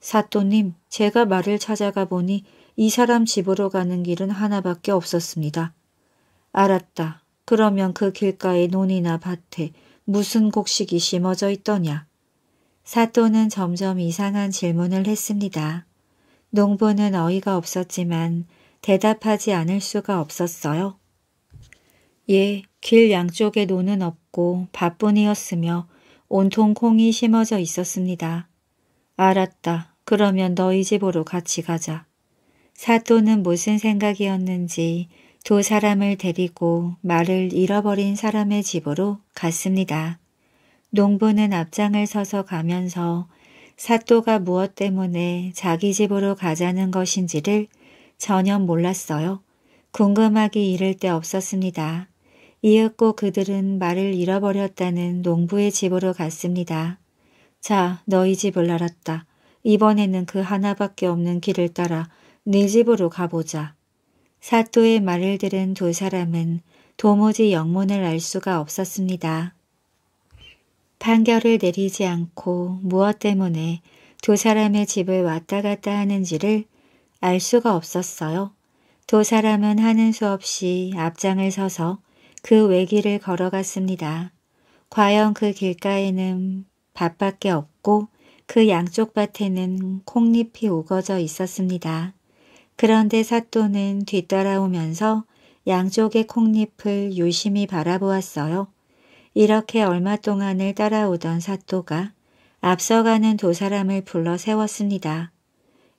사또님, 제가 말을 찾아가 보니 이 사람 집으로 가는 길은 하나밖에 없었습니다. 알았다. 그러면 그 길가에 논이나 밭에 무슨 곡식이 심어져 있더냐? 사또는 점점 이상한 질문을 했습니다. 농부는 어이가 없었지만 대답하지 않을 수가 없었어요. 예, 길 양쪽에 논은 없고 밭뿐이었으며 온통 콩이 심어져 있었습니다. 알았다. 그러면 너희 집으로 같이 가자. 사또는 무슨 생각이었는지 두 사람을 데리고 말을 잃어버린 사람의 집으로 갔습니다. 농부는 앞장을 서서 가면서 사또가 무엇 때문에 자기 집으로 가자는 것인지를 전혀 몰랐어요. 궁금하기 이를 데 없었습니다. 이윽고 그들은 말을 잃어버렸다는 농부의 집으로 갔습니다. 자, 너희 집을 알았다. 이번에는 그 하나밖에 없는 길을 따라 네 집으로 가보자. 사또의 말을 들은 두 사람은 도무지 영문을 알 수가 없었습니다. 판결을 내리지 않고 무엇 때문에 두 사람의 집을 왔다 갔다 하는지를 알 수가 없었어요. 두 사람은 하는 수 없이 앞장을 서서 그 외길을 걸어갔습니다. 과연 그 길가에는 밭밖에 없고 그 양쪽 밭에는 콩잎이 우거져 있었습니다. 그런데 사또는 뒤따라오면서 양쪽의 콩잎을 유심히 바라보았어요. 이렇게 얼마 동안을 따라오던 사또가 앞서가는 두 사람을 불러 세웠습니다.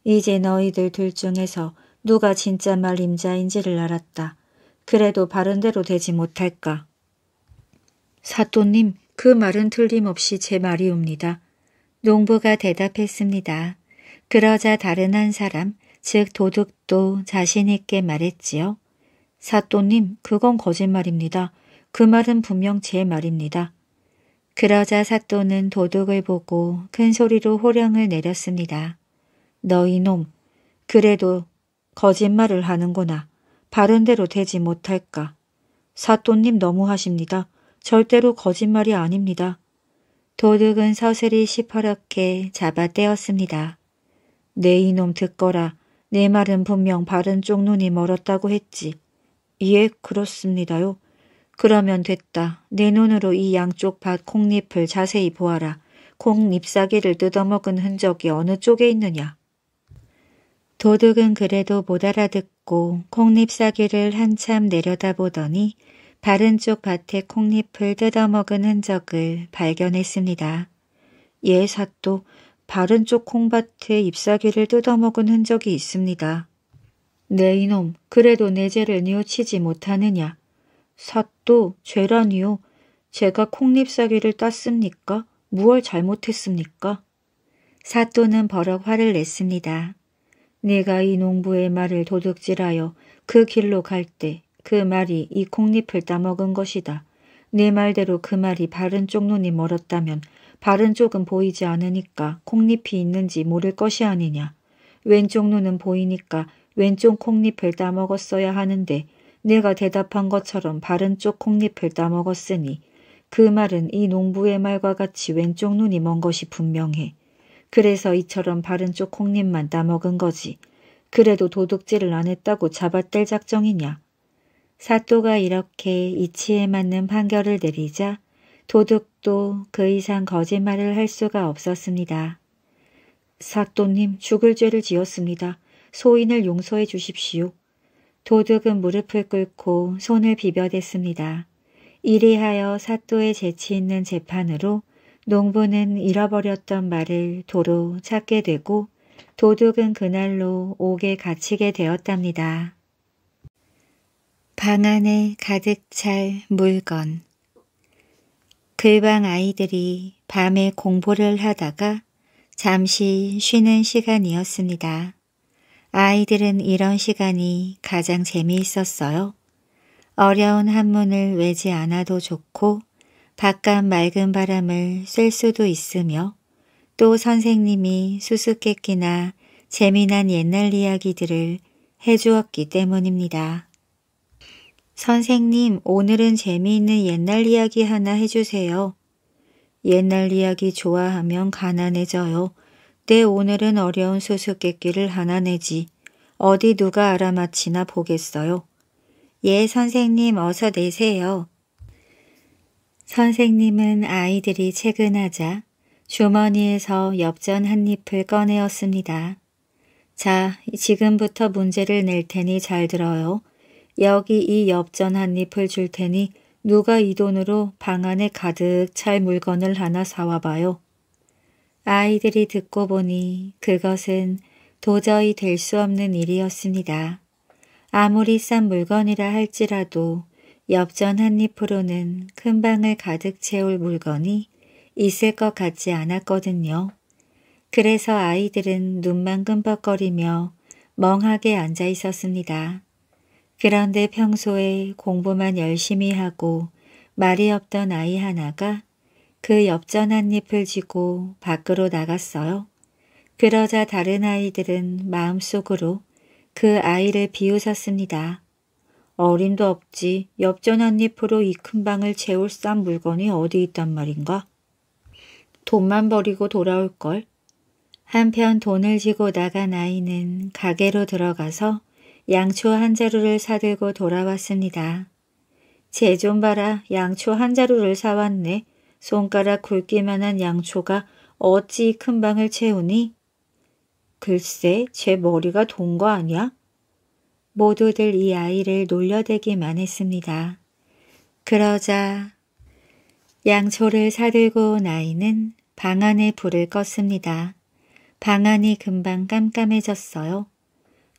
이제 너희들 둘 중에서 누가 진짜 말 임자인지를 알았다. 그래도 바른대로 되지 못할까. 사또님, 그 말은 틀림없이 제 말이옵니다. 농부가 대답했습니다. 그러자 다른 한 사람, 즉 도둑도 자신있게 말했지요. 사또님, 그건 거짓말입니다. 그 말은 분명 제 말입니다. 그러자 사또는 도둑을 보고 큰 소리로 호령을 내렸습니다. 너 이놈, 그래도 거짓말을 하는구나. 바른대로 되지 못할까. 사또님 너무하십니다. 절대로 거짓말이 아닙니다. 도둑은 서슬이 시퍼렇게 잡아떼었습니다. 네 이놈 듣거라. 내 네 말은 분명 바른 쪽 눈이 멀었다고 했지. 예, 그렇습니다요. 그러면 됐다. 내 눈으로 이 양쪽 밭 콩잎을 자세히 보아라. 콩 잎사귀를 뜯어먹은 흔적이 어느 쪽에 있느냐. 도둑은 그래도 못 알아듣고 콩잎사귀를 한참 내려다보더니 바른 쪽 밭에 콩잎을 뜯어먹은 흔적을 발견했습니다. 예, 사또, 바른 쪽 콩밭에 잎사귀를 뜯어먹은 흔적이 있습니다. 네, 이놈, 그래도 내 죄를 뉘우치지 못하느냐. 사또 죄라니요. 제가 콩잎사귀를 땄습니까? 무얼 잘못했습니까? 사또는 버럭 화를 냈습니다. 네가이 농부의 말을 도둑질하여 그 길로 갈 때 그 말이 이 콩잎을 따먹은 것이다. 네 말대로 그 말이 바른 쪽눈이 멀었다면 발은 조금 보이지 않으니까 콩잎이 있는지 모를 것이 아니냐. 왼쪽 눈은 보이니까 왼쪽 콩잎을 따먹었어야 하는데 내가 대답한 것처럼 바른 쪽 콩잎을 따먹었으니 그 말은 이 농부의 말과 같이 왼쪽 눈이 먼 것이 분명해. 그래서 이처럼 바른 쪽 콩잎만 따먹은 거지. 그래도 도둑질을 안 했다고 잡아뗄 작정이냐. 사또가 이렇게 이치에 맞는 판결을 내리자 도둑도 그 이상 거짓말을 할 수가 없었습니다. 사또님 죽을 죄를 지었습니다. 소인을 용서해 주십시오. 도둑은 무릎을 꿇고 손을 비벼댔습니다. 이리하여 사또의 재치 있는 재판으로 농부는 잃어버렸던 말을 도로 찾게 되고 도둑은 그날로 옥에 갇히게 되었답니다. 방 안에 가득 찰 물건 그방 아이들이 밤에 공부를 하다가 잠시 쉬는 시간이었습니다. 아이들은 이런 시간이 가장 재미있었어요. 어려운 한문을 외지 않아도 좋고 바깥 맑은 바람을 쐴 수도 있으며 또 선생님이 수수께끼나 재미난 옛날 이야기들을 해주었기 때문입니다. 선생님, 오늘은 재미있는 옛날 이야기 하나 해주세요. 옛날 이야기 좋아하면 가난해져요. 네, 오늘은 어려운 수수께끼를 하나 내지. 어디 누가 알아맞히나 보겠어요. 예, 선생님, 어서 내세요. 선생님은 아이들이 퇴근하자 주머니에서 엽전 한 잎을 꺼내었습니다. 자, 지금부터 문제를 낼 테니 잘 들어요. 여기 이 엽전 한 잎을 줄 테니 누가 이 돈으로 방 안에 가득 찰 물건을 하나 사와봐요. 아이들이 듣고 보니 그것은 도저히 될 수 없는 일이었습니다. 아무리 싼 물건이라 할지라도 엽전 한 잎으로는 큰 방을 가득 채울 물건이 있을 것 같지 않았거든요. 그래서 아이들은 눈만 끔벅거리며 멍하게 앉아 있었습니다. 그런데 평소에 공부만 열심히 하고 말이 없던 아이 하나가 그 엽전 한 잎을 쥐고 밖으로 나갔어요. 그러자 다른 아이들은 마음속으로 그 아이를 비웃었습니다. 어림도 없지 엽전 한 잎으로 이 큰 방을 채울 싼 물건이 어디 있단 말인가? 돈만 버리고 돌아올걸. 한편 돈을 지고 나간 아이는 가게로 들어가서 양초 한 자루를 사들고 돌아왔습니다. 제 좀 봐라 양초 한 자루를 사왔네. 손가락 굵기만한 양초가 어찌 큰 방을 채우니? 글쎄 제 머리가 돈 거아니야 모두들 이 아이를 놀려대기만 했습니다. 그러자 양초를 사들고 온 아이는 방 안에 불을 껐습니다. 방 안이 금방 깜깜해졌어요.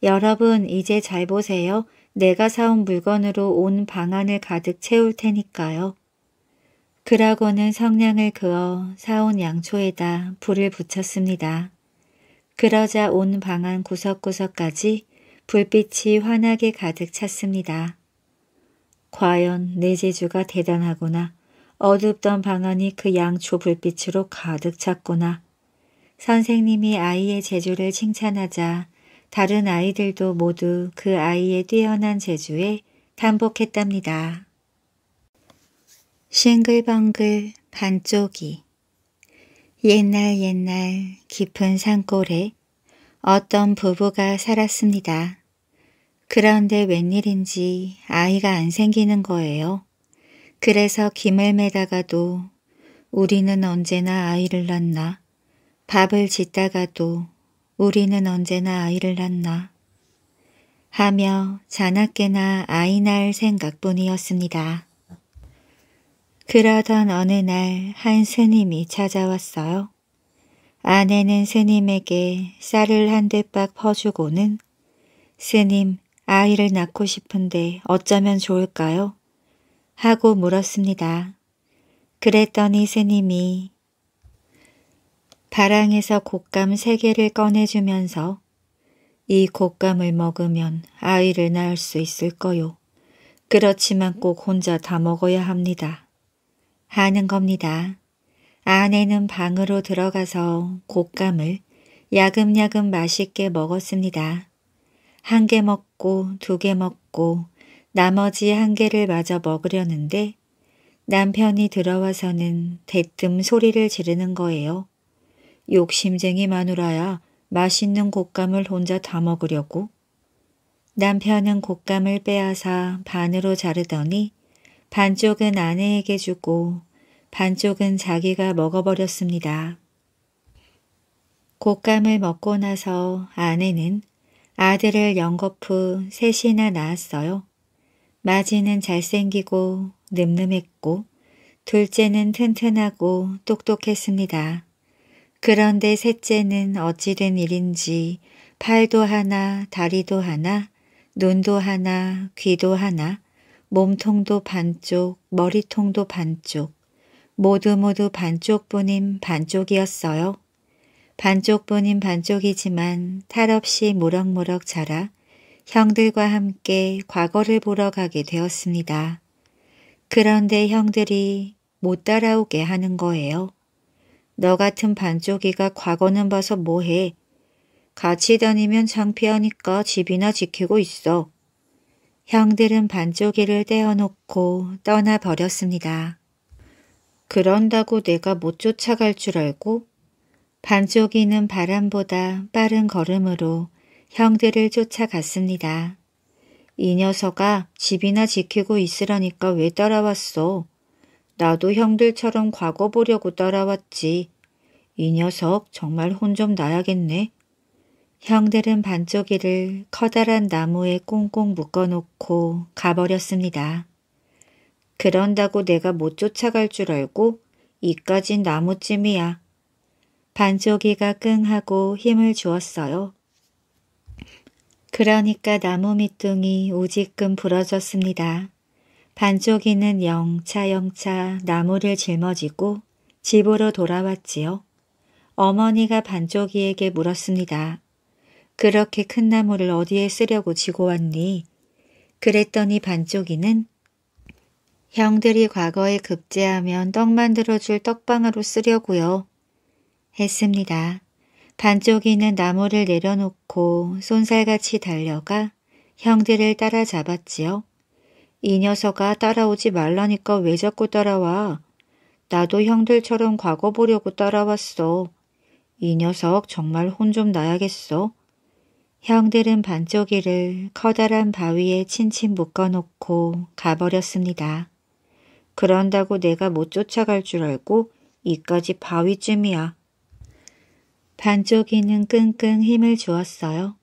여러분 이제 잘 보세요. 내가 사온 물건으로 온 방안을 가득 채울 테니까요. 그라고는 성냥을 그어 사온 양초에다 불을 붙였습니다. 그러자 온 방안 구석구석까지 불빛이 환하게 가득 찼습니다. 과연 내 재주가 대단하구나. 어둡던 방안이 그 양초 불빛으로 가득 찼구나. 선생님이 아이의 재주를 칭찬하자 다른 아이들도 모두 그 아이의 뛰어난 재주에 담복했답니다. 싱글벙글 반쪽이 옛날 옛날 깊은 산골에 어떤 부부가 살았습니다. 그런데 웬일인지 아이가 안 생기는 거예요. 그래서 김을 매다가도 우리는 언제나 아이를 낳나 밥을 짓다가도 우리는 언제나 아이를 낳나 하며 자나깨나 아이 낳을 생각뿐이었습니다. 그러던 어느 날 한 스님이 찾아왔어요. 아내는 스님에게 쌀을 한 대 박 퍼주고는 스님 아이를 낳고 싶은데 어쩌면 좋을까요? 하고 물었습니다. 그랬더니 스님이 바랑에서 곶감 세 개를 꺼내주면서 이 곶감을 먹으면 아이를 낳을 수 있을 거요. 그렇지만 꼭 혼자 다 먹어야 합니다. 하는 겁니다. 아내는 방으로 들어가서 곶감을 야금야금 맛있게 먹었습니다. 한 개 먹고 두 개 먹고 나머지 한 개를 마저 먹으려는데 남편이 들어와서는 대뜸 소리를 지르는 거예요. 욕심쟁이 마누라야 맛있는 곶감을 혼자 다 먹으려고. 남편은 곶감을 빼앗아 반으로 자르더니 반쪽은 아내에게 주고 반쪽은 자기가 먹어버렸습니다. 곶감을 먹고 나서 아내는 아들을 연거푸 셋이나 낳았어요. 마지는 잘생기고 늠름했고 둘째는 튼튼하고 똑똑했습니다. 그런데 셋째는 어찌된 일인지 팔도 하나 다리도 하나 눈도 하나 귀도 하나 몸통도 반쪽 머리통도 반쪽 모두 모두 반쪽뿐인 반쪽이었어요. 반쪽뿐인 반쪽이지만 탈없이 무럭무럭 자라 형들과 함께 과거를 보러 가게 되었습니다. 그런데 형들이 못 따라오게 하는 거예요. 너 같은 반쪽이가 과거는 봐서 뭐해. 같이 다니면 창피하니까 집이나 지키고 있어. 형들은 반쪽이를 떼어놓고 떠나버렸습니다. 그런다고 내가 못 쫓아갈 줄 알고? 반쪽이는 바람보다 빠른 걸음으로 형들을 쫓아갔습니다. 이 녀석아 집이나 지키고 있으라니까 왜 따라왔어? 나도 형들처럼 과거 보려고 따라왔지. 이 녀석 정말 혼 좀 나야겠네. 형들은 반쪽이를 커다란 나무에 꽁꽁 묶어놓고 가버렸습니다. 그런다고 내가 못 쫓아갈 줄 알고 이까진 나무찜이야. 반쪽이가 끙 하고 힘을 주었어요. 그러니까 나무 밑둥이 우지끔 부러졌습니다. 반쪽이는 영차영차 나무를 짊어지고 집으로 돌아왔지요. 어머니가 반쪽이에게 물었습니다. 그렇게 큰 나무를 어디에 쓰려고 지고 왔니? 그랬더니 반쪽이는 형들이 과거에 급제하면 떡 만들어줄 떡방으로 쓰려고요. 했습니다. 반쪽이는 나무를 내려놓고 손살같이 달려가 형들을 따라잡았지요. 이 녀석아 따라오지 말라니까 왜 자꾸 따라와. 나도 형들처럼 과거 보려고 따라왔어. 이 녀석 정말 혼 좀 나야겠어. 형들은 반쪽이를 커다란 바위에 친친 묶어놓고 가버렸습니다. 그런다고 내가 못 쫓아갈 줄 알고 이까지 바위쯤이야. 반쪽이는 끙끙 힘을 주었어요.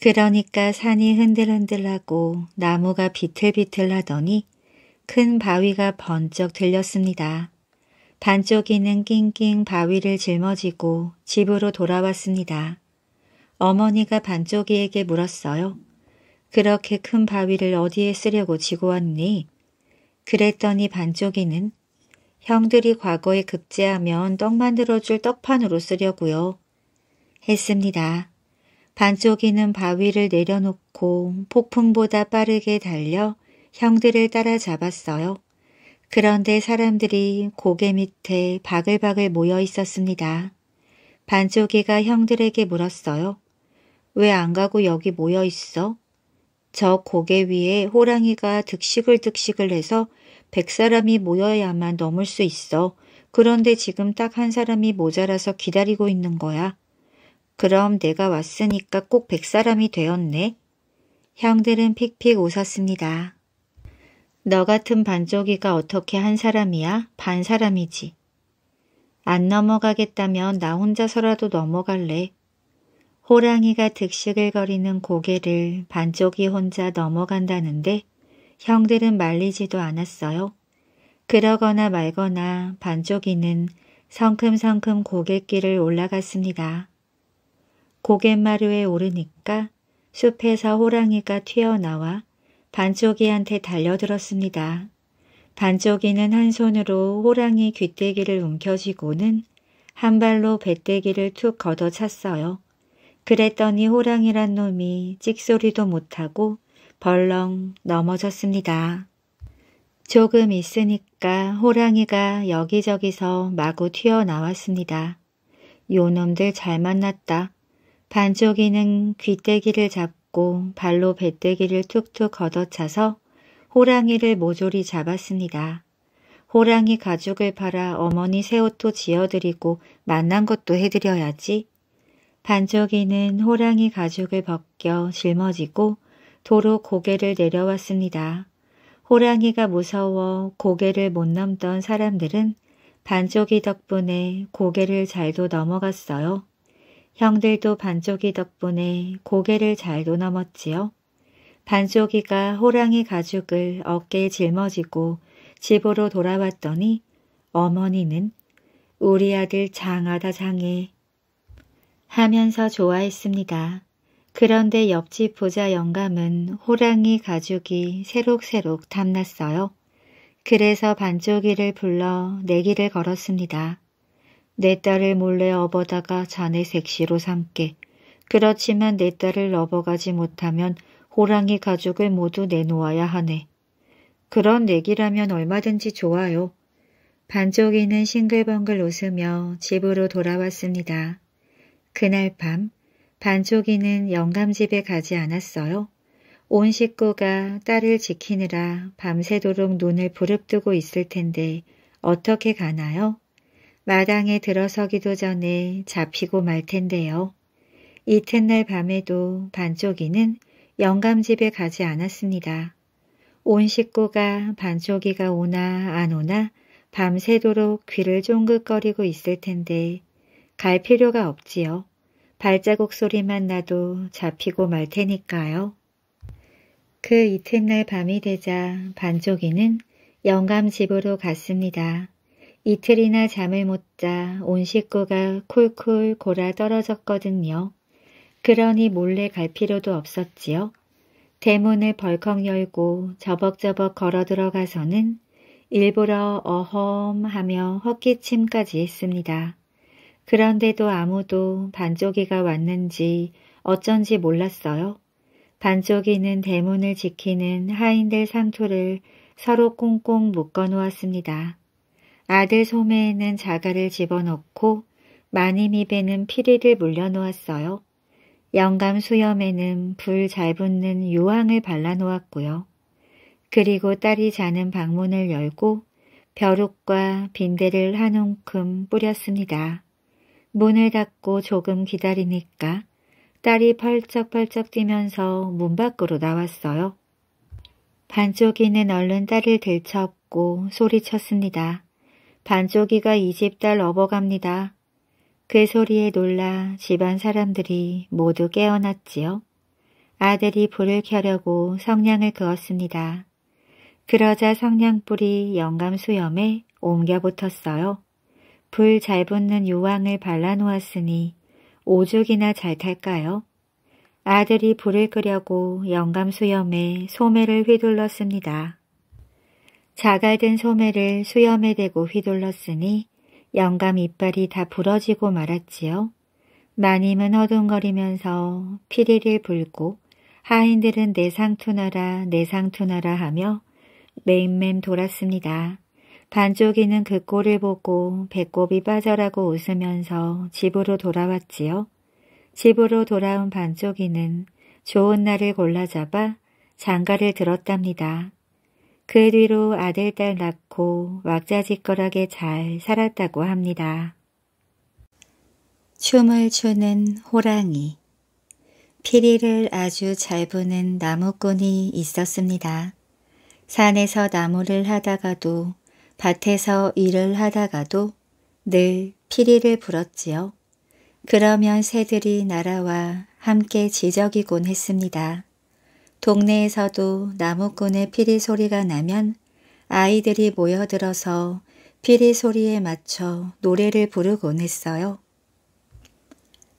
그러니까 산이 흔들흔들하고 나무가 비틀비틀하더니 큰 바위가 번쩍 들렸습니다. 반쪽이는 낑낑 바위를 짊어지고 집으로 돌아왔습니다. 어머니가 반쪽이에게 물었어요. 그렇게 큰 바위를 어디에 쓰려고 지고 왔니? 그랬더니 반쪽이는 형들이 과거에 급제하면 떡 만들어줄 떡판으로 쓰려고요. 했습니다. 반쪽이는 바위를 내려놓고 폭풍보다 빠르게 달려 형들을 따라잡았어요. 그런데 사람들이 고개 밑에 바글바글 모여 있었습니다. 반쪽이가 형들에게 물었어요. 왜 안 가고 여기 모여 있어? 저 고개 위에 호랑이가 득식을득식을 해서 백 사람이 모여야만 넘을 수 있어. 그런데 지금 딱 한 사람이 모자라서 기다리고 있는 거야. 그럼 내가 왔으니까 꼭 백사람이 되었네. 형들은 픽픽 웃었습니다. 너 같은 반쪽이가 어떻게 한 사람이야? 반 사람이지. 안 넘어가겠다면 나 혼자서라도 넘어갈래. 호랑이가 득식을거리는 고개를 반쪽이 혼자 넘어간다는데 형들은 말리지도 않았어요. 그러거나 말거나 반쪽이는 성큼성큼 고갯길을 올라갔습니다. 고갯마루에 오르니까 숲에서 호랑이가 튀어나와 반쪽이한테 달려들었습니다. 반쪽이는 한 손으로 호랑이 귀때기를 움켜쥐고는 한 발로 배때기를 툭 걷어찼어요. 그랬더니 호랑이란 놈이 찍소리도 못하고 벌렁 넘어졌습니다. 조금 있으니까 호랑이가 여기저기서 마구 튀어나왔습니다. 요놈들 잘 만났다. 반쪽이는 귀때기를 잡고 발로 배때기를 툭툭 걷어차서 호랑이를 모조리 잡았습니다. 호랑이 가죽을 팔아 어머니 새옷도 지어드리고 만난 것도 해드려야지. 반쪽이는 호랑이 가죽을 벗겨 짊어지고 도로 고개를 내려왔습니다. 호랑이가 무서워 고개를 못 넘던 사람들은 반쪽이 덕분에 고개를 잘도 넘어갔어요. 형들도 반쪽이 덕분에 고개를 잘도 넘었지요. 반쪽이가 호랑이 가죽을 어깨에 짊어지고 집으로 돌아왔더니 어머니는 우리 아들 장하다 장해 하면서 좋아했습니다. 그런데 옆집 부자 영감은 호랑이 가죽이 새록새록 담났어요 그래서 반쪽이를 불러 내기를 걸었습니다. 내 딸을 몰래 업어다가 자네 색시로 삼게. 그렇지만 내 딸을 업어가지 못하면 호랑이 가죽을 모두 내놓아야 하네. 그런 내기라면 얼마든지 좋아요. 반쪽이는 싱글벙글 웃으며 집으로 돌아왔습니다. 그날 밤 반쪽이는 영감집에 가지 않았어요. 온 식구가 딸을 지키느라 밤새도록 눈을 부릅뜨고 있을 텐데 어떻게 가나요? 마당에 들어서기도 전에 잡히고 말 텐데요. 이튿날 밤에도 반쪽이는 영감집에 가지 않았습니다. 온 식구가 반쪽이가 오나 안 오나 밤새도록 귀를 쫑긋거리고 있을 텐데 갈 필요가 없지요. 발자국 소리만 나도 잡히고 말 테니까요. 그 이튿날 밤이 되자 반쪽이는 영감 집으로 갔습니다. 이틀이나 잠을 못 자 온 식구가 쿨쿨 골아 떨어졌거든요. 그러니 몰래 갈 필요도 없었지요. 대문을 벌컥 열고 저벅저벅 걸어 들어가서는 일부러 어험하며 헛기침까지 했습니다. 그런데도 아무도 반쪽이가 왔는지 어쩐지 몰랐어요. 반쪽이는 대문을 지키는 하인들 상투를 서로 꽁꽁 묶어 놓았습니다. 아들 소매에 는 자갈을 집어넣고 마님입에는 피리를 물려놓았어요. 영감 수염에는 불 잘 붙는 유황을 발라놓았고요. 그리고 딸이 자는 방문을 열고 벼룩과 빈대를 한 움큼 뿌렸습니다. 문을 닫고 조금 기다리니까 딸이 펄쩍펄쩍 뛰면서 문 밖으로 나왔어요. 반쪽이는 얼른 딸을 들쳐업고 소리쳤습니다. 반쪽이가 이집달 업어갑니다. 그 소리에 놀라 집안 사람들이 모두 깨어났지요. 아들이 불을 켜려고 성냥을 그었습니다. 그러자 성냥불이 영감수염에 옮겨 붙었어요. 불 잘 붙는 요왕을 발라놓았으니 오죽이나 잘 탈까요? 아들이 불을 끄려고 영감수염에 소매를 휘둘렀습니다. 자갈든 소매를 수염에 대고 휘둘렀으니 영감 이빨이 다 부러지고 말았지요. 마님은 허둥거리면서 피리를 불고 하인들은 내상투나라 내상투나라 하며 맴맴 돌았습니다. 반쪽이는 그 꼴을 보고 배꼽이 빠져라고 웃으면서 집으로 돌아왔지요. 집으로 돌아온 반쪽이는 좋은 날을 골라잡아 장가를 들었답니다. 그 뒤로 아들, 딸 낳고 왁자지껄하게 잘 살았다고 합니다. 춤을 추는 호랑이 피리를 아주 잘 부는 나무꾼이 있었습니다. 산에서 나무를 하다가도 밭에서 일을 하다가도 늘 피리를 불었지요. 그러면 새들이 날아와 함께 지적이곤 했습니다. 동네에서도 나무꾼의 피리 소리가 나면 아이들이 모여들어서 피리 소리에 맞춰 노래를 부르곤 했어요.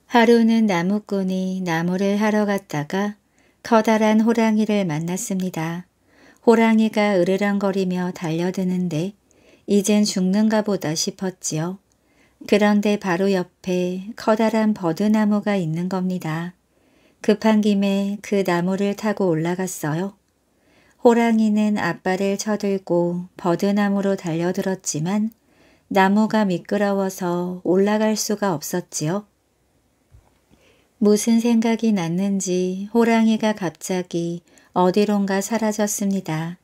하루는 나무꾼이 나무를 하러 갔다가 커다란 호랑이를 만났습니다. 호랑이가 으르렁거리며 달려드는데 이젠 죽는가 보다 싶었지요. 그런데 바로 옆에 커다란 버드나무가 있는 겁니다. 급한 김에 그 나무를 타고 올라갔어요. 호랑이는 아빠를 쳐들고 버드나무로 달려들었지만 나무가 미끄러워서 올라갈 수가 없었지요. 무슨 생각이 났는지 호랑이가 갑자기 어디론가 사라졌습니다.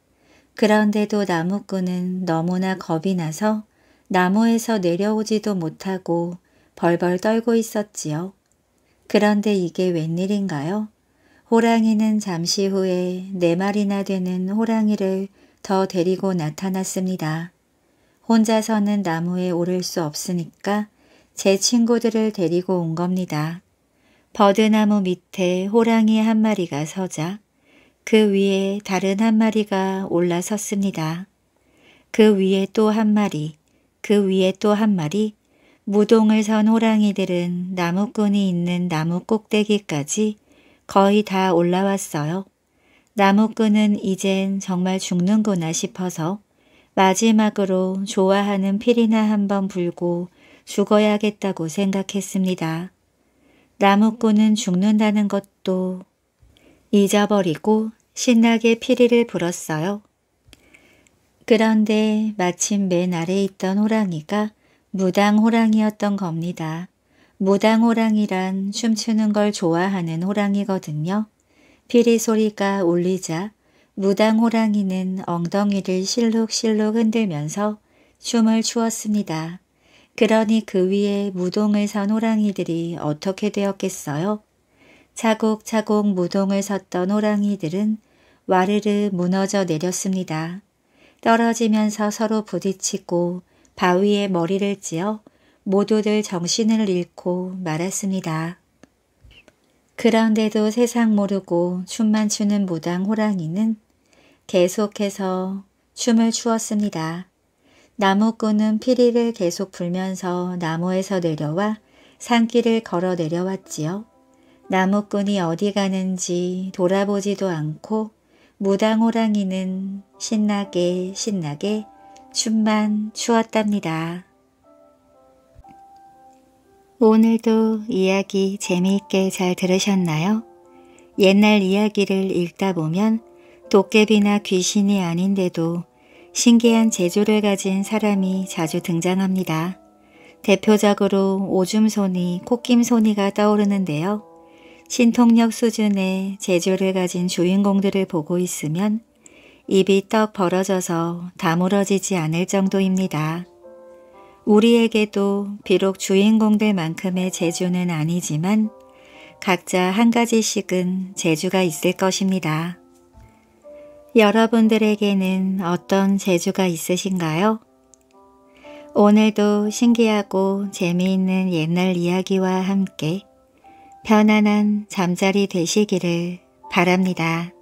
그런데도 나무꾼은 너무나 겁이 나서 나무에서 내려오지도 못하고 벌벌 떨고 있었지요. 그런데 이게 웬일인가요? 호랑이는 잠시 후에 네 마리나 되는 호랑이를 더 데리고 나타났습니다. 혼자서는 나무에 오를 수 없으니까 제 친구들을 데리고 온 겁니다. 버드나무 밑에 호랑이 한 마리가 서자 그 위에 다른 한 마리가 올라섰습니다. 그 위에 또 한 마리, 그 위에 또 한 마리 무동을 선 호랑이들은 나무꾼이 있는 나무 꼭대기까지 거의 다 올라왔어요. 나무꾼은 이젠 정말 죽는구나 싶어서 마지막으로 좋아하는 피리나 한번 불고 죽어야겠다고 생각했습니다. 나무꾼은 죽는다는 것도 잊어버리고 신나게 피리를 불었어요. 그런데 마침 맨아래 있던 호랑이가 무당 호랑이였던 겁니다. 무당 호랑이란 춤추는 걸 좋아하는 호랑이거든요. 피리 소리가 울리자 무당 호랑이는 엉덩이를 실룩실룩 흔들면서 춤을 추었습니다. 그러니 그 위에 무동을 선 호랑이들이 어떻게 되었겠어요? 차곡차곡 무동을 섰던 호랑이들은 와르르 무너져 내렸습니다. 떨어지면서 서로 부딪히고 바위에 머리를 찧어 모두들 정신을 잃고 말았습니다. 그런데도 세상 모르고 춤만 추는 무당 호랑이는 계속해서 춤을 추었습니다. 나무꾼은 피리를 계속 불면서 나무에서 내려와 산길을 걸어 내려왔지요. 나무꾼이 어디 가는지 돌아보지도 않고 무당 호랑이는 신나게 신나게 춤만 추었답니다. 오늘도 이야기 재미있게 잘 들으셨나요? 옛날 이야기를 읽다 보면 도깨비나 귀신이 아닌데도 신기한 재주를 가진 사람이 자주 등장합니다. 대표적으로 오줌손이, 코김손이가 떠오르는데요. 신통력 수준의 재주를 가진 주인공들을 보고 있으면 입이 떡 벌어져서 다물어지지 않을 정도입니다. 우리에게도 비록 주인공들만큼의 재주는 아니지만 각자 한 가지씩은 재주가 있을 것입니다. 여러분들에게는 어떤 재주가 있으신가요? 오늘도 신기하고 재미있는 옛날 이야기와 함께 편안한 잠자리 되시기를 바랍니다.